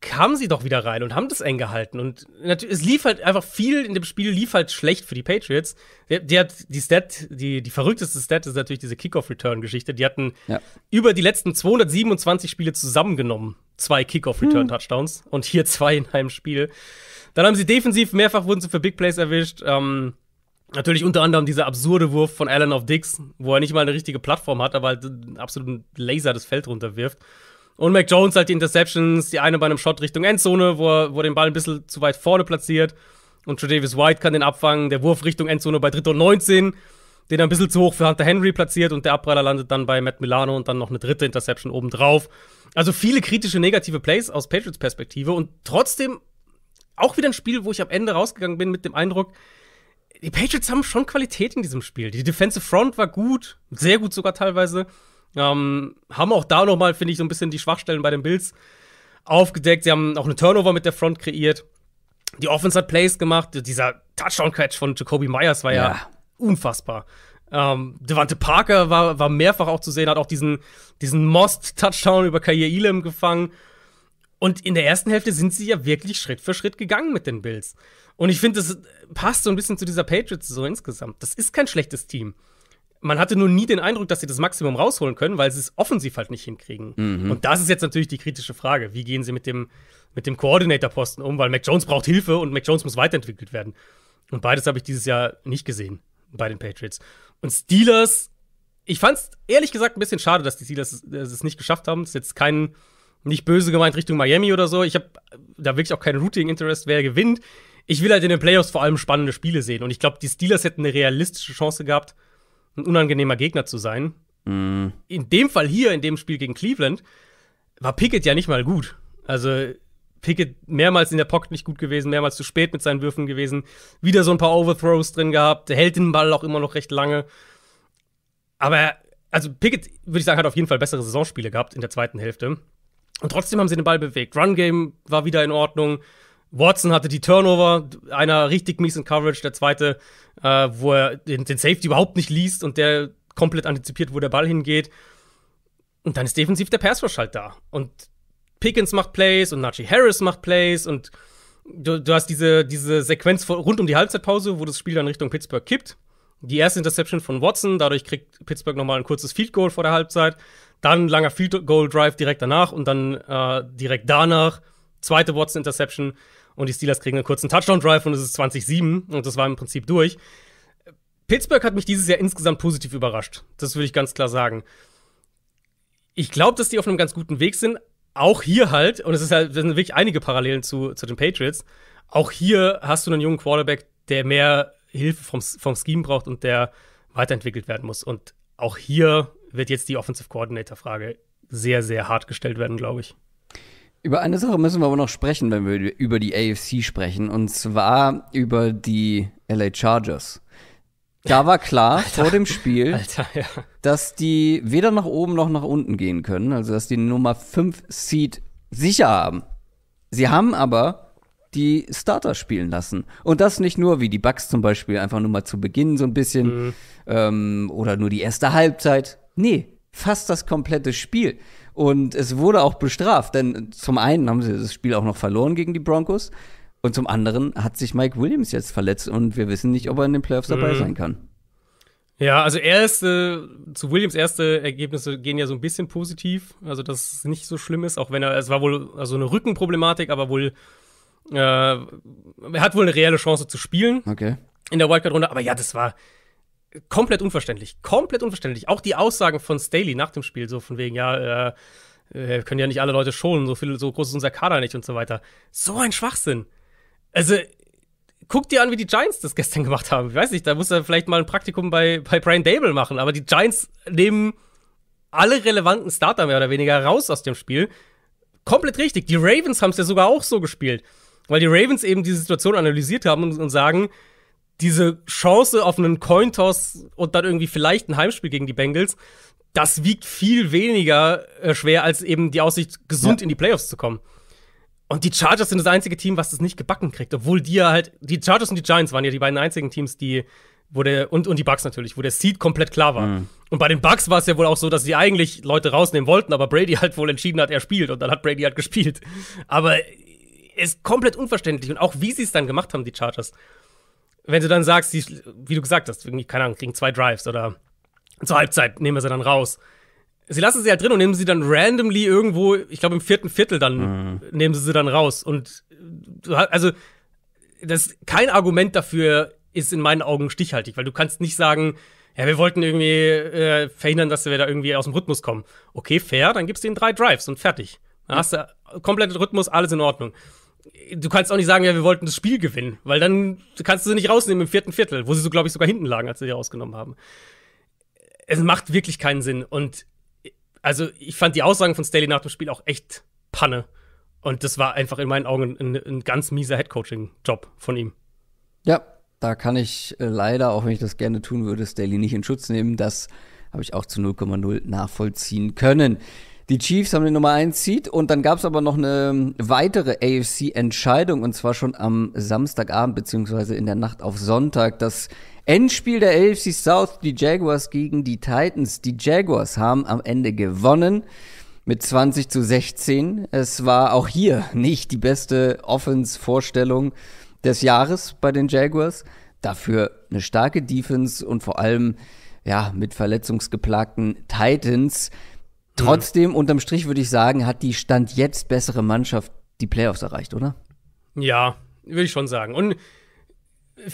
kamen sie doch wieder rein und haben das eng gehalten. Und es lief halt einfach viel in dem Spiel, lief halt schlecht für die Patriots. Die, die, hat, die Stat, die, die verrückteste Stat ist natürlich diese Kickoff-Return-Geschichte. Die hatten ja. über die letzten 227 Spiele zusammengenommen zwei Kickoff-Return-Touchdowns hm. und hier [laughs] zwei in einem Spiel. Dann haben sie defensiv mehrfach wurden sie für Big Plays erwischt. Ähm, natürlich unter anderem dieser absurde Wurf von Allen auf Dix, wo er nicht mal eine richtige Plattform hat, aber halt einen absoluten Laser das Feld runterwirft. Und Mac Jones halt die Interceptions, die eine bei einem Shot Richtung Endzone, wo er, wo er den Ball ein bisschen zu weit vorne platziert. Und Tredavis White kann den abfangen. Der Wurf Richtung Endzone bei 3. und 19, den er ein bisschen zu hoch für Hunter Henry platziert. Und der Abpraller landet dann bei Matt Milano und dann noch eine dritte Interception obendrauf. Also viele kritische, negative Plays aus Patriots Perspektive. Und trotzdem auch wieder ein Spiel, wo ich am Ende rausgegangen bin mit dem Eindruck, die Patriots haben schon Qualität in diesem Spiel. Die Defensive Front war gut, sehr gut sogar teilweise. Ähm, haben auch da nochmal, finde ich, so ein bisschen die Schwachstellen bei den Bills aufgedeckt. Sie haben auch eine Turnover mit der Front kreiert. Die Offense hat Plays gemacht. Dieser Touchdown-Catch von Jacoby Myers war ja, ja unfassbar. Ähm, Devante Parker war, war mehrfach auch zu sehen, hat auch diesen, diesen Most-Touchdown über Kair Elam gefangen. Und in der ersten Hälfte sind sie ja wirklich Schritt für Schritt gegangen mit den Bills. Und ich finde, das passt so ein bisschen zu dieser Patriots so insgesamt. Das ist kein schlechtes Team man hatte nur nie den Eindruck, dass sie das Maximum rausholen können, weil sie es offensiv halt nicht hinkriegen. Mhm. Und das ist jetzt natürlich die kritische Frage. Wie gehen sie mit dem, mit dem Coordinator-Posten um? Weil Mac Jones braucht Hilfe und Mac Jones muss weiterentwickelt werden. Und beides habe ich dieses Jahr nicht gesehen bei den Patriots. Und Steelers, ich fand es ehrlich gesagt ein bisschen schade, dass die Steelers äh, es nicht geschafft haben. Es ist jetzt kein, nicht böse gemeint Richtung Miami oder so. Ich habe da wirklich auch keinen Routing-Interest, wer gewinnt. Ich will halt in den Playoffs vor allem spannende Spiele sehen. Und ich glaube, die Steelers hätten eine realistische Chance gehabt, ein unangenehmer Gegner zu sein. Mm. In dem Fall hier, in dem Spiel gegen Cleveland, war Pickett ja nicht mal gut. Also Pickett mehrmals in der Pocket nicht gut gewesen, mehrmals zu spät mit seinen Würfen gewesen, wieder so ein paar Overthrows drin gehabt, hält den Ball auch immer noch recht lange. Aber, also Pickett, würde ich sagen, hat auf jeden Fall bessere Saisonspiele gehabt in der zweiten Hälfte. Und trotzdem haben sie den Ball bewegt. Run Game war wieder in Ordnung. Watson hatte die Turnover, einer richtig mies in Coverage, der zweite, äh, wo er den, den, Safety überhaupt nicht liest und der komplett antizipiert, wo der Ball hingeht. Und dann ist defensiv der Pass halt da. Und Pickens macht Plays und Najee Harris macht Plays und du, du hast diese, diese Sequenz vor, rund um die Halbzeitpause, wo das Spiel dann Richtung Pittsburgh kippt. Die erste Interception von Watson, dadurch kriegt Pittsburgh nochmal ein kurzes Field Goal vor der Halbzeit. Dann langer Field Goal Drive direkt danach und dann äh, direkt danach Zweite Watson-Interception und die Steelers kriegen einen kurzen Touchdown-Drive und es ist 20-7 und das war im Prinzip durch. Pittsburgh hat mich dieses Jahr insgesamt positiv überrascht. Das würde ich ganz klar sagen. Ich glaube, dass die auf einem ganz guten Weg sind. Auch hier halt, und es ist halt, sind wirklich einige Parallelen zu, zu den Patriots. Auch hier hast du einen jungen Quarterback, der mehr Hilfe vom, vom Scheme braucht und der weiterentwickelt werden muss. Und auch hier wird jetzt die Offensive Coordinator-Frage sehr, sehr hart gestellt werden, glaube ich. Über eine Sache müssen wir aber noch sprechen, wenn wir über die AFC sprechen, und zwar über die LA Chargers. Da war klar [laughs] Alter, vor dem Spiel, Alter, ja. dass die weder nach oben noch nach unten gehen können, also dass die Nummer 5 Seed sicher haben. Sie haben aber die Starter spielen lassen. Und das nicht nur wie die Bugs zum Beispiel, einfach nur mal zu Beginn so ein bisschen mhm. ähm, oder nur die erste Halbzeit. Nee, fast das komplette Spiel. Und es wurde auch bestraft, denn zum einen haben sie das Spiel auch noch verloren gegen die Broncos und zum anderen hat sich Mike Williams jetzt verletzt und wir wissen nicht, ob er in den Playoffs dabei mhm. sein kann. Ja, also erste, zu Williams erste Ergebnisse gehen ja so ein bisschen positiv, also dass es nicht so schlimm ist, auch wenn er, es war wohl also eine Rückenproblematik, aber wohl, äh, er hat wohl eine reelle Chance zu spielen. Okay. In der Wildcard-Runde, aber ja, das war, komplett unverständlich. Komplett unverständlich. Auch die Aussagen von Staley nach dem Spiel, so von wegen, ja, äh, äh, können ja nicht alle Leute schonen, so viel, so groß ist unser Kader nicht und so weiter. So ein Schwachsinn. Also, guck dir an, wie die Giants das gestern gemacht haben. Ich weiß nicht, da muss er vielleicht mal ein Praktikum bei, bei Brian Dable machen, aber die Giants nehmen alle relevanten Starter mehr oder weniger raus aus dem Spiel. Komplett richtig. Die Ravens haben es ja sogar auch so gespielt. Weil die Ravens eben diese Situation analysiert haben und, und sagen, diese Chance auf einen Cointoss und dann irgendwie vielleicht ein Heimspiel gegen die Bengals, das wiegt viel weniger äh, schwer als eben die Aussicht, gesund ja. in die Playoffs zu kommen. Und die Chargers sind das einzige Team, was das nicht gebacken kriegt, obwohl die ja halt, die Chargers und die Giants waren ja die beiden einzigen Teams, die, wo der, und, und die Bucks natürlich, wo der Seed komplett klar war. Mhm. Und bei den Bucks war es ja wohl auch so, dass sie eigentlich Leute rausnehmen wollten, aber Brady halt wohl entschieden hat, er spielt und dann hat Brady halt gespielt. Aber ist komplett unverständlich und auch wie sie es dann gemacht haben, die Chargers wenn du dann sagst, die, wie du gesagt hast, irgendwie, keine Ahnung, kriegen zwei Drives oder zur Halbzeit nehmen wir sie dann raus. Sie lassen sie halt drin und nehmen sie dann randomly irgendwo, ich glaube im vierten Viertel dann mhm. nehmen sie sie dann raus. Und also das kein Argument dafür ist in meinen Augen stichhaltig, weil du kannst nicht sagen, ja, wir wollten irgendwie äh, verhindern, dass wir da irgendwie aus dem Rhythmus kommen. Okay, fair, dann gibst du ihnen drei Drives und fertig. Dann hast du komplett Rhythmus, alles in Ordnung du kannst auch nicht sagen, ja, wir wollten das Spiel gewinnen, weil dann kannst du sie nicht rausnehmen im vierten Viertel, wo sie so, glaube ich, sogar hinten lagen, als sie die rausgenommen haben. Es macht wirklich keinen Sinn. Und also ich fand die Aussagen von Staley nach dem Spiel auch echt Panne. Und das war einfach in meinen Augen ein, ein ganz mieser Headcoaching-Job von ihm. Ja, da kann ich äh, leider, auch wenn ich das gerne tun würde, Staley nicht in Schutz nehmen. Das habe ich auch zu 0,0 nachvollziehen können. Die Chiefs haben den Nummer 1 Seed und dann gab es aber noch eine weitere AFC-Entscheidung und zwar schon am Samstagabend beziehungsweise in der Nacht auf Sonntag. Das Endspiel der AFC South, die Jaguars gegen die Titans. Die Jaguars haben am Ende gewonnen mit 20 zu 16. Es war auch hier nicht die beste Offense-Vorstellung des Jahres bei den Jaguars. Dafür eine starke Defense und vor allem ja, mit verletzungsgeplagten Titans. Trotzdem, unterm Strich würde ich sagen, hat die Stand jetzt bessere Mannschaft die Playoffs erreicht, oder? Ja, würde ich schon sagen. Und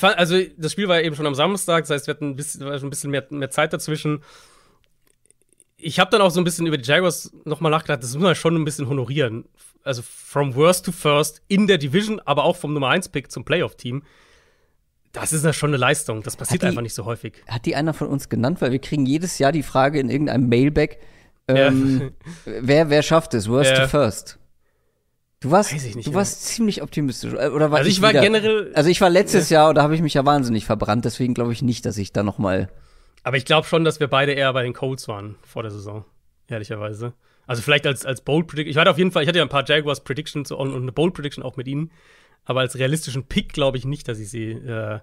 also das Spiel war eben schon am Samstag, das heißt, wir hatten ein bisschen, ein bisschen mehr, mehr, Zeit dazwischen. Ich habe dann auch so ein bisschen über die Jaguars nochmal nachgedacht, das muss man schon ein bisschen honorieren. Also from worst to first in der Division, aber auch vom Nummer 1 Pick zum Playoff-Team. Das ist ja schon eine Leistung, das passiert die, einfach nicht so häufig. Hat die einer von uns genannt, weil wir kriegen jedes Jahr die Frage in irgendeinem Mailback, ähm, ja. [laughs] wer, wer schafft es? Worst ja. to first. Du warst, nicht, du warst ja. ziemlich optimistisch. Äh, oder war also ich, ich war wieder? generell. Also ich war letztes Jahr und da habe ich mich ja wahnsinnig verbrannt, deswegen glaube ich nicht, dass ich da nochmal. Aber ich glaube schon, dass wir beide eher bei den Colts waren vor der Saison, ehrlicherweise. Also vielleicht als, als Bold Prediction. Ich hatte auf jeden Fall, ich hatte ja ein paar Jaguars Predictions und, und eine Bold Prediction auch mit ihnen. Aber als realistischen Pick glaube ich nicht, dass ich sie, äh,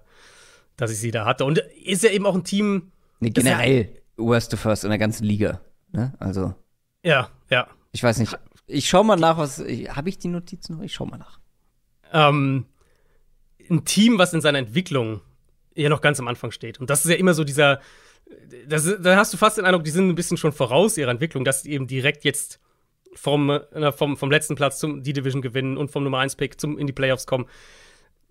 dass ich sie da hatte. Und ist ja eben auch ein Team. Nee, generell ja, worst to first in der ganzen Liga. Ne? Also. Ja, ja. Ich weiß nicht. Ich schau mal nach, was. Habe ich die Notizen noch? Ich schau mal nach. Ähm, ein Team, was in seiner Entwicklung ja noch ganz am Anfang steht. Und das ist ja immer so dieser. Das, da hast du fast den Eindruck, die sind ein bisschen schon voraus ihrer Entwicklung, dass sie eben direkt jetzt vom, äh, vom, vom letzten Platz zum D-Division gewinnen und vom Nummer 1-Pick in die Playoffs kommen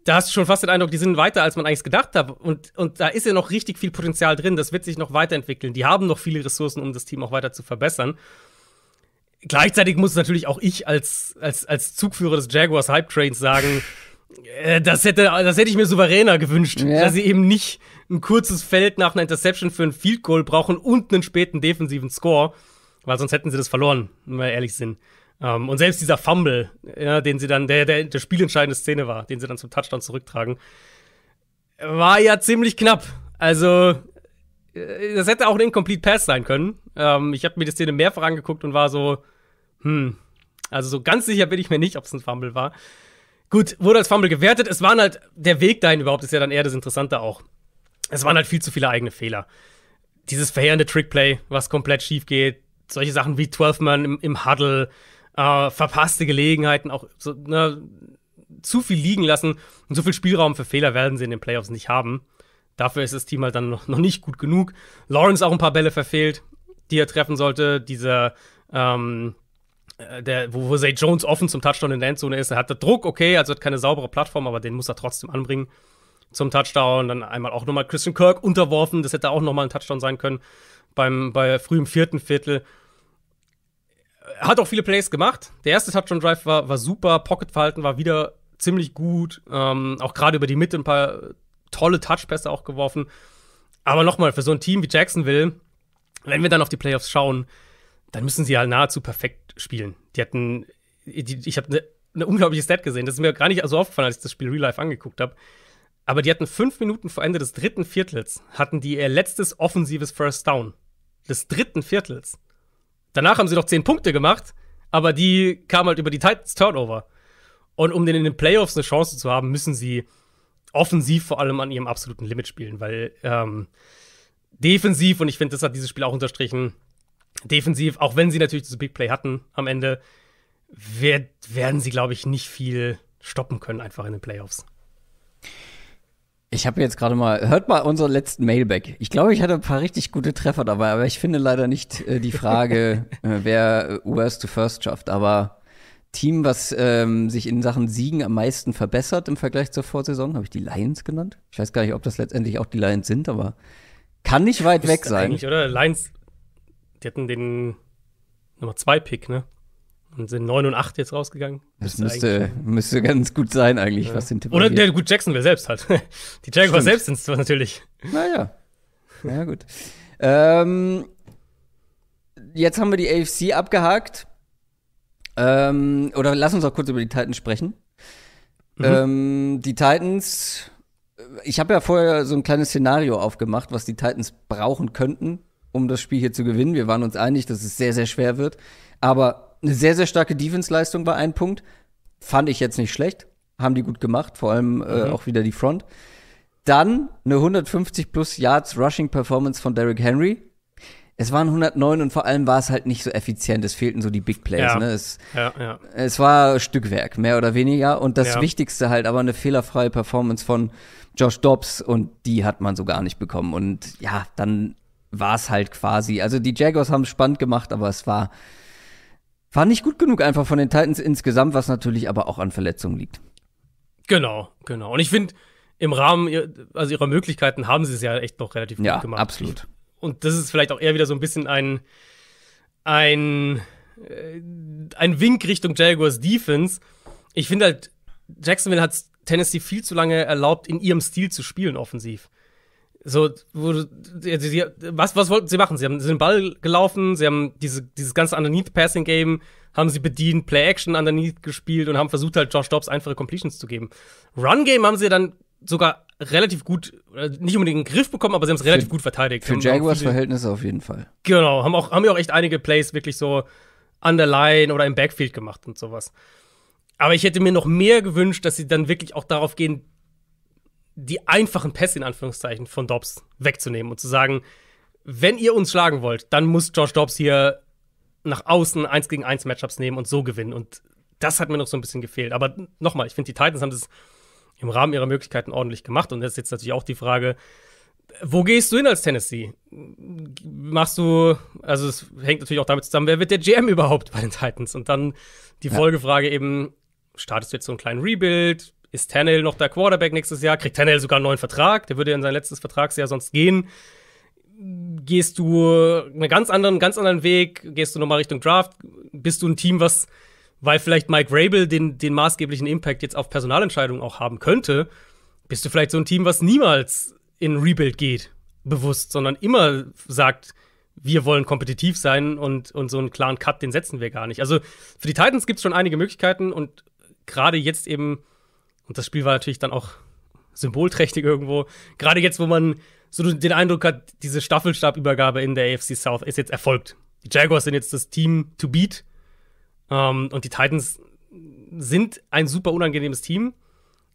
da hast du schon fast den Eindruck, die sind weiter, als man eigentlich gedacht hat. Und, und da ist ja noch richtig viel Potenzial drin. Das wird sich noch weiterentwickeln. Die haben noch viele Ressourcen, um das Team auch weiter zu verbessern. Gleichzeitig muss natürlich auch ich als, als, als Zugführer des Jaguars Hype Trains sagen, [laughs] äh, das hätte, das hätte ich mir souveräner gewünscht, ja. dass sie eben nicht ein kurzes Feld nach einer Interception für einen Field Goal brauchen und einen späten defensiven Score, weil sonst hätten sie das verloren, wenn wir ehrlich sind. Um, ähm, und selbst dieser Fumble, ja, den sie dann, der, der, der spielentscheidende Szene war, den sie dann zum Touchdown zurücktragen, war ja ziemlich knapp. Also, äh, das hätte auch ein Incomplete Pass sein können. Um, ähm, ich habe mir die Szene mehrfach angeguckt und war so, hm, also so ganz sicher bin ich mir nicht, ob es ein Fumble war. Gut, wurde als Fumble gewertet. Es waren halt, der Weg dahin überhaupt ist ja dann eher das Interessante auch. Es waren halt viel zu viele eigene Fehler. Dieses verheerende Trickplay, was komplett schief geht, solche Sachen wie 12 Man im, im Huddle, äh, verpasste Gelegenheiten, auch so, ne, zu viel liegen lassen und so viel Spielraum für Fehler werden sie in den Playoffs nicht haben. Dafür ist das Team halt dann noch, nicht gut genug. Lawrence auch ein paar Bälle verfehlt, die er treffen sollte. Dieser, ähm, äh, der, wo, wo Zay Jones offen zum Touchdown in der Endzone ist. Er hat den Druck, okay, also hat keine saubere Plattform, aber den muss er trotzdem anbringen zum Touchdown. Dann einmal auch nochmal Christian Kirk unterworfen. Das hätte auch nochmal ein Touchdown sein können beim, bei frühem vierten Viertel hat auch viele Plays gemacht. Der erste Touchdown Drive war, war super. Pocket Verhalten war wieder ziemlich gut. Ähm, auch gerade über die Mitte ein paar tolle Touchpässe auch geworfen. Aber nochmal, für so ein Team wie Jacksonville, wenn wir dann auf die Playoffs schauen, dann müssen sie halt nahezu perfekt spielen. Die hatten, die, ich habe eine ne unglaubliche Stat gesehen. Das ist mir gar nicht so aufgefallen, als ich das Spiel Real Life angeguckt habe. Aber die hatten fünf Minuten vor Ende des dritten Viertels, hatten die ihr letztes offensives First Down. Des dritten Viertels. Danach haben sie noch 10 Punkte gemacht, aber die kamen halt über die Titans Turnover. Und um denen in den Playoffs eine Chance zu haben, müssen sie offensiv vor allem an ihrem absoluten Limit spielen, weil ähm, defensiv, und ich finde, das hat dieses Spiel auch unterstrichen, defensiv, auch wenn sie natürlich das Big Play hatten am Ende, werd, werden sie, glaube ich, nicht viel stoppen können, einfach in den Playoffs. Ich habe jetzt gerade mal, hört mal unseren letzten Mailback. Ich glaube, ich hatte ein paar richtig gute Treffer dabei, aber ich finde leider nicht äh, die Frage, [laughs] äh, wer äh, worst to first schafft. Aber Team, was ähm, sich in Sachen Siegen am meisten verbessert im Vergleich zur Vorsaison, habe ich die Lions genannt. Ich weiß gar nicht, ob das letztendlich auch die Lions sind, aber kann nicht weit weg sein. Eigentlich, oder? Lions, die hatten den Nummer zwei Pick, ne? Und sind 9 und 8 jetzt rausgegangen. Das, müsste, müsste ganz gut sein eigentlich, ja. was den Tipp Oder der gut Jacksonville selbst hat. [laughs] Die Jaguars selbst sind es natürlich. Naja. Na ja, gut. ähm, jetzt haben wir die AFC abgehakt. Ähm, oder lass uns auch kurz über die Titans sprechen. Mhm. Ähm, die Titans, ich habe ja vorher so ein kleines Szenario aufgemacht, was die Titans brauchen könnten, um das Spiel hier zu gewinnen. Wir waren uns einig, dass es sehr, sehr schwer wird. Aber eine sehr, sehr starke Defense-Leistung war ein Punkt. Fand ich jetzt nicht schlecht. Haben die gut gemacht, vor allem äh, mhm. äh, auch wieder die Front. Dann eine 150 plus Yards Rushing Performance von Derrick Henry. Es waren 109 und vor allem war es halt nicht so effizient. Es fehlten so die Big Plays. Ja. Ne? Es, ja, ja. es, war Stückwerk, mehr oder weniger. Und das Wichtigste halt aber eine fehlerfreie Performance von Josh Dobbs und die hat man so gar nicht bekommen. Und ja, dann war es halt quasi. Also die Jaguars haben es spannend gemacht, aber es war war nicht gut genug einfach von den Titans insgesamt, was natürlich aber auch an Verletzungen liegt. Genau, genau. Und ich finde, im Rahmen also ihrer Möglichkeiten haben sie es ja echt noch relativ ja, gut gemacht. Ja, absolut. Und das ist vielleicht auch eher wieder so ein bisschen ein, ein, äh, ein Wink Richtung Jaguars Defense. Ich finde halt, Jacksonville hat Tennessee viel zu lange erlaubt, in ihrem Stil zu spielen offensiv. So, wo, die, die, was, was wollten sie machen? Sie haben sie den Ball gelaufen, sie haben diese, dieses ganze Underneath-Passing-Game haben sie bedient, Play-Action underneath gespielt und haben versucht, halt Josh Dobbs einfache Completions zu geben. Run-Game haben sie dann sogar relativ gut, äh, nicht unbedingt in den Griff bekommen, aber sie haben es relativ gut verteidigt. Für Jaguars-Verhältnisse auf jeden Fall. Genau, haben auch, haben ja auch echt einige Plays wirklich so an der Line oder im Backfield gemacht und sowas. Aber ich hätte mir noch mehr gewünscht, dass sie dann wirklich auch darauf gehen, die einfachen Pässe in Anführungszeichen von Dobbs wegzunehmen und zu sagen, wenn ihr uns schlagen wollt, dann muss Josh Dobbs hier nach außen 1 gegen 1 Matchups nehmen und so gewinnen. Und das hat mir noch so ein bisschen gefehlt. Aber nochmal, ich finde, die Titans haben das im Rahmen ihrer Möglichkeiten ordentlich gemacht. Und das ist jetzt natürlich auch die Frage, wo gehst du hin als Tennessee? Machst du, also es hängt natürlich auch damit zusammen, wer wird der GM überhaupt bei den Titans? Und dann die ja. Folgefrage eben, startest du jetzt so einen kleinen Rebuild? Ist Tannehill noch der Quarterback nächstes Jahr? Kriegt Tannehill sogar einen neuen Vertrag? Der würde in sein letztes Vertragsjahr sonst gehen. Gehst du einen ganz anderen, ganz anderen Weg? Gehst du nochmal Richtung Draft? Bist du ein Team, was, weil vielleicht Mike Rabel den, den maßgeblichen Impact jetzt auf Personalentscheidungen auch haben könnte, bist du vielleicht so ein Team, was niemals in Rebuild geht, bewusst, sondern immer sagt, wir wollen kompetitiv sein und, und so einen klaren Cut, den setzen wir gar nicht. Also für die Titans gibt es schon einige Möglichkeiten und gerade jetzt eben und das Spiel war natürlich dann auch symbolträchtig irgendwo. Gerade jetzt, wo man so den Eindruck hat, diese Staffelstabübergabe in der AFC South ist jetzt erfolgt. Die Jaguars sind jetzt das Team to beat. Ähm, und die Titans sind ein super unangenehmes Team,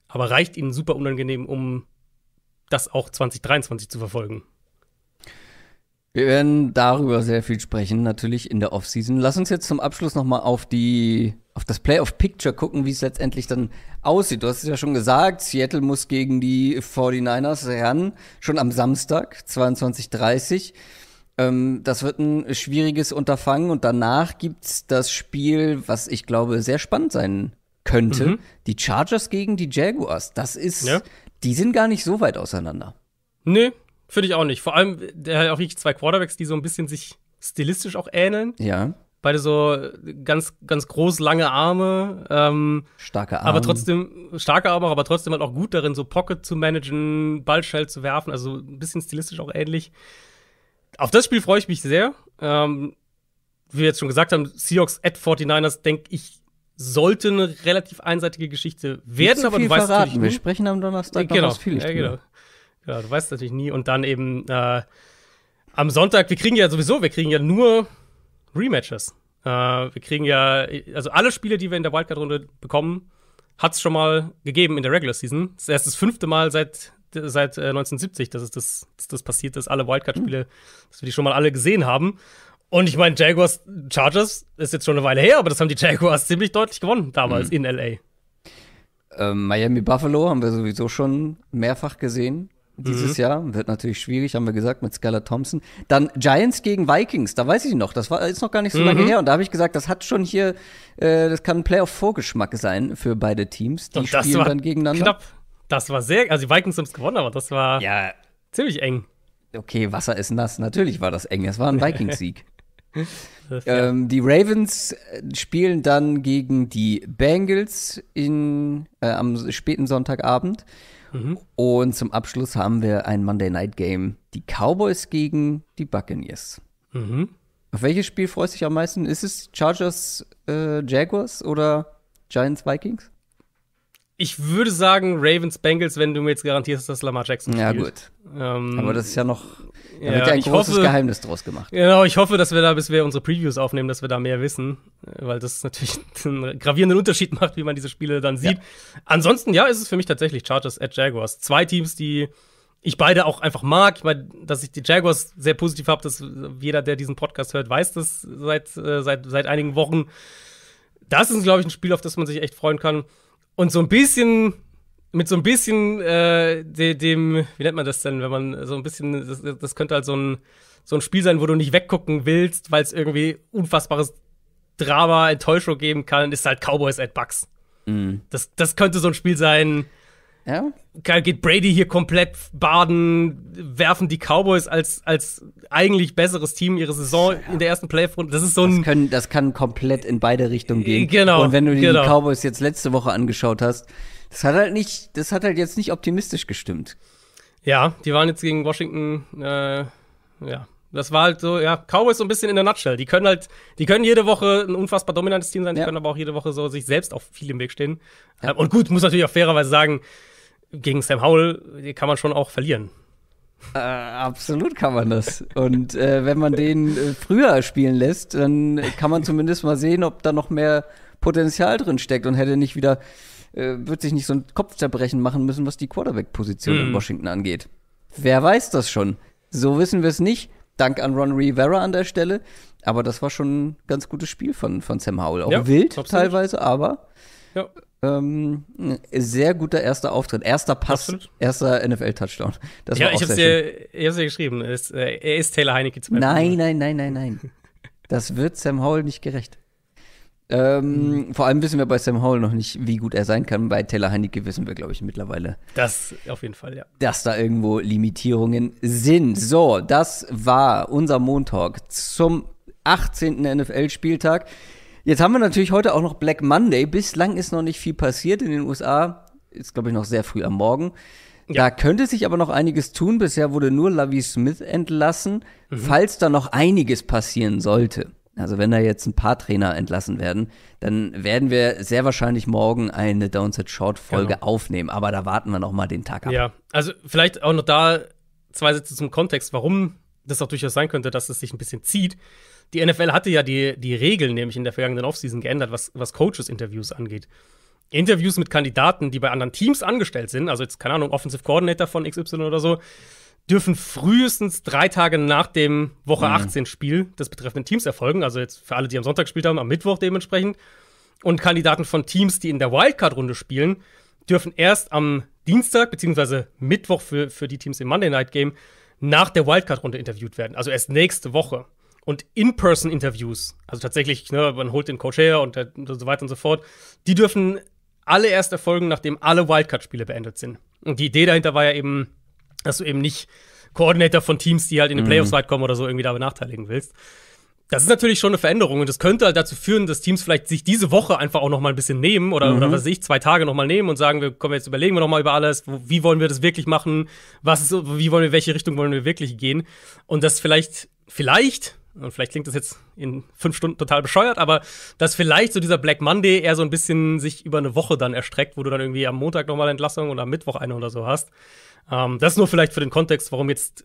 aber reicht ihnen super unangenehm, um das auch 2023 zu verfolgen. Wir werden darüber sehr viel sprechen, natürlich in der Offseason. Lass uns jetzt zum Abschluss nochmal auf die, auf das Playoff Picture gucken, wie es letztendlich dann aussieht. Du hast es ja schon gesagt, Seattle muss gegen die 49ers ran, schon am Samstag, 22.30 ähm, das wird ein schwieriges Unterfangen und danach gibt's das Spiel, was ich glaube sehr spannend sein könnte. Mhm. Die Chargers gegen die Jaguars. Das ist, ja. die sind gar nicht so weit auseinander. Nö, Finde ich auch nicht. Vor allem, der hat auch wirklich zwei Quarterbacks, die so ein bisschen sich stilistisch auch ähneln. Ja. Beide so ganz, ganz groß, lange Arme. Ähm, starke Arme. Aber trotzdem, starke Arme, aber trotzdem halt auch gut darin, so Pocket zu managen, Ballschell zu werfen. Also ein bisschen stilistisch auch ähnlich. Auf das Spiel freue ich mich sehr. Ähm, wie wir jetzt schon gesagt haben, Seahawks at 49ers, denke ich, sollte eine relativ einseitige Geschichte werden, Nicht so aber viel du weißt verraten. Wir sprechen am Donnerstag äh, genau. noch ausführlich. Ja, genau. Genau, du weißt natürlich nie. Und dann eben äh, am Sonntag, wir kriegen ja sowieso, wir kriegen ja nur Rematches. Äh, wir kriegen ja, also alle Spiele, die wir in der Wildcard-Runde bekommen, hat es schon mal gegeben in der Regular Season. Das ist erst das fünfte Mal seit, seit äh, 1970, dass, es das, dass das passiert ist, alle Wildcard-Spiele, mhm. dass wir die schon mal alle gesehen haben. Und ich meine, Jaguars Chargers ist jetzt schon eine Weile her, aber das haben die Jaguars ziemlich deutlich gewonnen damals mhm. in LA. Ähm, Miami Buffalo haben wir sowieso schon mehrfach gesehen dieses mhm. Jahr. Wird natürlich schwierig, haben wir gesagt, mit Skylar Thompson. Dann Giants gegen Vikings, da weiß ich noch, das war ist noch gar nicht so mhm. lange her. Und da habe ich gesagt, das hat schon hier, äh, das kann ein Playoff-Vorgeschmack sein für beide Teams. Die spielen dann gegeneinander. Knapp. Das war sehr, also die Vikings haben es gewonnen, aber das war ja. ziemlich eng. Okay, Wasser ist nass. Natürlich war das eng. Es war ein [laughs] Vikings-Sieg. ähm, die Ravens äh, spielen dann gegen die Bengals in, äh, am späten Sonntagabend. Mhm. Und zum Abschluss haben wir ein Monday Night Game. Die Cowboys gegen die Buccaneers. Mhm. Auf welches Spiel freust du dich am meisten? Ist es Chargers äh, Jaguars oder Giants Vikings? ich würde sagen, Ravens Bengals, wenn du mir jetzt garantierst, dass Lamar Jackson spielt. Ja, gut. Ähm, Aber das ist ja noch. Da ja, wird ja ein großes hoffe, Geheimnis draus gemacht. Genau, ich hoffe, dass wir da, bis wir unsere Previews aufnehmen, dass wir da mehr wissen, weil das natürlich [laughs] einen gravierenden Unterschied macht, wie man diese Spiele dann sieht. Ja. Ansonsten, ja, ist es für mich tatsächlich Chargers at Jaguars. Zwei Teams, die ich beide auch einfach mag. Ich meine, dass ich die Jaguars sehr positiv habe, dass jeder, der diesen Podcast hört, weiß das seit, äh, seit, seit einigen Wochen. Das ist, glaube ich, ein Spiel, auf das man sich echt freuen kann. Und so ein bisschen, mit so ein bisschen äh, de, dem, wie nennt man das denn, wenn man so ein bisschen, das, das könnte halt so ein, so ein Spiel sein, wo du nicht weggucken willst, weil es irgendwie unfassbares Drama, Enttäuschung geben kann, ist halt Cowboys at Bucks. Mm. Das, das könnte so ein Spiel sein, ja. geht Brady hier komplett baden, werfen die Cowboys als, als eigentlich besseres Team ihre Saison ja. in der ersten Playoff-Runde. Das ist so ein. Das, können, das kann komplett in beide Richtungen gehen. Äh, genau. Und wenn du die genau. Cowboys jetzt letzte Woche angeschaut hast, das hat halt nicht, das hat halt jetzt nicht optimistisch gestimmt. Ja, die waren jetzt gegen Washington, äh, ja. Das war halt so, ja, Cowboys so ein bisschen in der Nutshell. Die können halt, die können jede Woche ein unfassbar dominantes Team sein, die ja. können aber auch jede Woche so sich selbst auf viel im Weg stehen. Ja. Äh, und gut, muss natürlich auch fairerweise sagen, gegen Sam Howell kann man schon auch verlieren. Äh, absolut kann man das. Und äh, wenn man den äh, früher spielen lässt, dann kann man zumindest mal sehen, ob da noch mehr Potenzial drin steckt und hätte nicht wieder, äh, wird sich nicht so ein Kopfzerbrechen machen müssen, was die Quarterback-Position mm. in mhm. Washington angeht. Wer weiß das schon? So wissen wir es nicht. Dank an Ron Rivera an der Stelle. Aber das war schon ein ganz gutes Spiel von, von Sam Howell. Auch ja, wild teilweise, aber ja. Ähm, sehr guter erster Auftritt. Erster Pass, erster NFL-Touchdown. Ja, ich hab's, dir, ich hab's dir geschrieben. Es, äh, er ist Taylor Heineke zum Nein, nein, nein, nein, nein. das wird Sam Howell nicht gerecht. Ähm, mhm. Vor allem wissen wir bei Sam Howell noch nicht, wie gut er sein kann. Bei Taylor Heineke wissen wir, glaube ich, mittlerweile. Das auf jeden Fall, ja. Dass da irgendwo Limitierungen sind. So, das war unser Montalk zum 18. NFL-Spieltag. Jetzt haben wir natürlich heute auch noch Black Monday. Bislang ist noch nicht viel passiert in den USA. Ist, glaube ich, noch sehr früh am Morgen. Ja. Da könnte sich aber noch einiges tun. Bisher wurde nur Lavi Smith entlassen, mhm. falls da noch einiges passieren sollte. Also wenn da jetzt ein paar Trainer entlassen werden, dann werden wir sehr wahrscheinlich morgen eine Downset Short Folge genau. aufnehmen. Aber da warten wir noch mal den Tag ab. Ja, also vielleicht auch noch da zwei Sätze zum Kontext, warum das auch durchaus sein könnte, dass es sich ein bisschen zieht die NFL hatte ja die, die Regeln nämlich in der vergangenen Offseason geändert, was, was Coaches-Interviews angeht. Interviews mit Kandidaten, die bei anderen Teams angestellt sind, also jetzt, keine Ahnung, Offensive Coordinator von XY oder so, dürfen frühestens drei Tage nach dem Woche 18-Spiel mhm. des betreffenden Teams erfolgen. Also jetzt für alle, die am Sonntag gespielt haben, am Mittwoch dementsprechend. Und Kandidaten von Teams, die in der Wildcard-Runde spielen, dürfen erst am Dienstag beziehungsweise Mittwoch für, für die Teams im Monday Night Game nach der Wildcard-Runde interviewt werden. Also erst nächste Woche und In-Person-Interviews, also tatsächlich, ne, man holt den Coach her und, äh, und so weiter und so fort, die dürfen alle erst erfolgen, nachdem alle Wildcard-Spiele beendet sind. Und die Idee dahinter war ja eben, dass du eben nicht Koordinator von Teams, die halt in den mhm. Playoffs weit kommen oder so, irgendwie da benachteiligen willst. Das ist natürlich schon eine Veränderung und das könnte halt dazu führen, dass Teams vielleicht sich diese Woche einfach auch noch mal ein bisschen nehmen oder, mhm. oder was weiß ich, zwei Tage noch mal nehmen und sagen, wir kommen jetzt überlegen wir noch mal über alles, wie wollen wir das wirklich machen, was ist, wie wollen wir, welche Richtung wollen wir wirklich gehen und das vielleicht, vielleicht und äh, vielleicht klingt das jetzt in fünf Stunden total bescheuert, aber dass vielleicht so dieser Black Monday eher so ein bisschen sich über eine Woche dann erstreckt, wo du dann irgendwie am Montag nochmal Entlassung oder am Mittwoch eine oder so hast. Ähm, das nur vielleicht für den Kontext, warum jetzt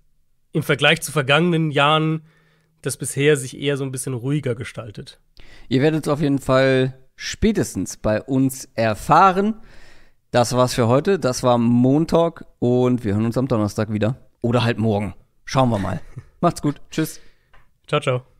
im Vergleich zu vergangenen Jahren das bisher sich eher so ein bisschen ruhiger gestaltet. Ihr werdet es auf jeden Fall spätestens bei uns erfahren. Das war's für heute. Das war Montag und wir hören uns am Donnerstag wieder. Oder halt morgen. Schauen wir mal. [laughs] Macht's gut. Tschüss. Ciao, ciao.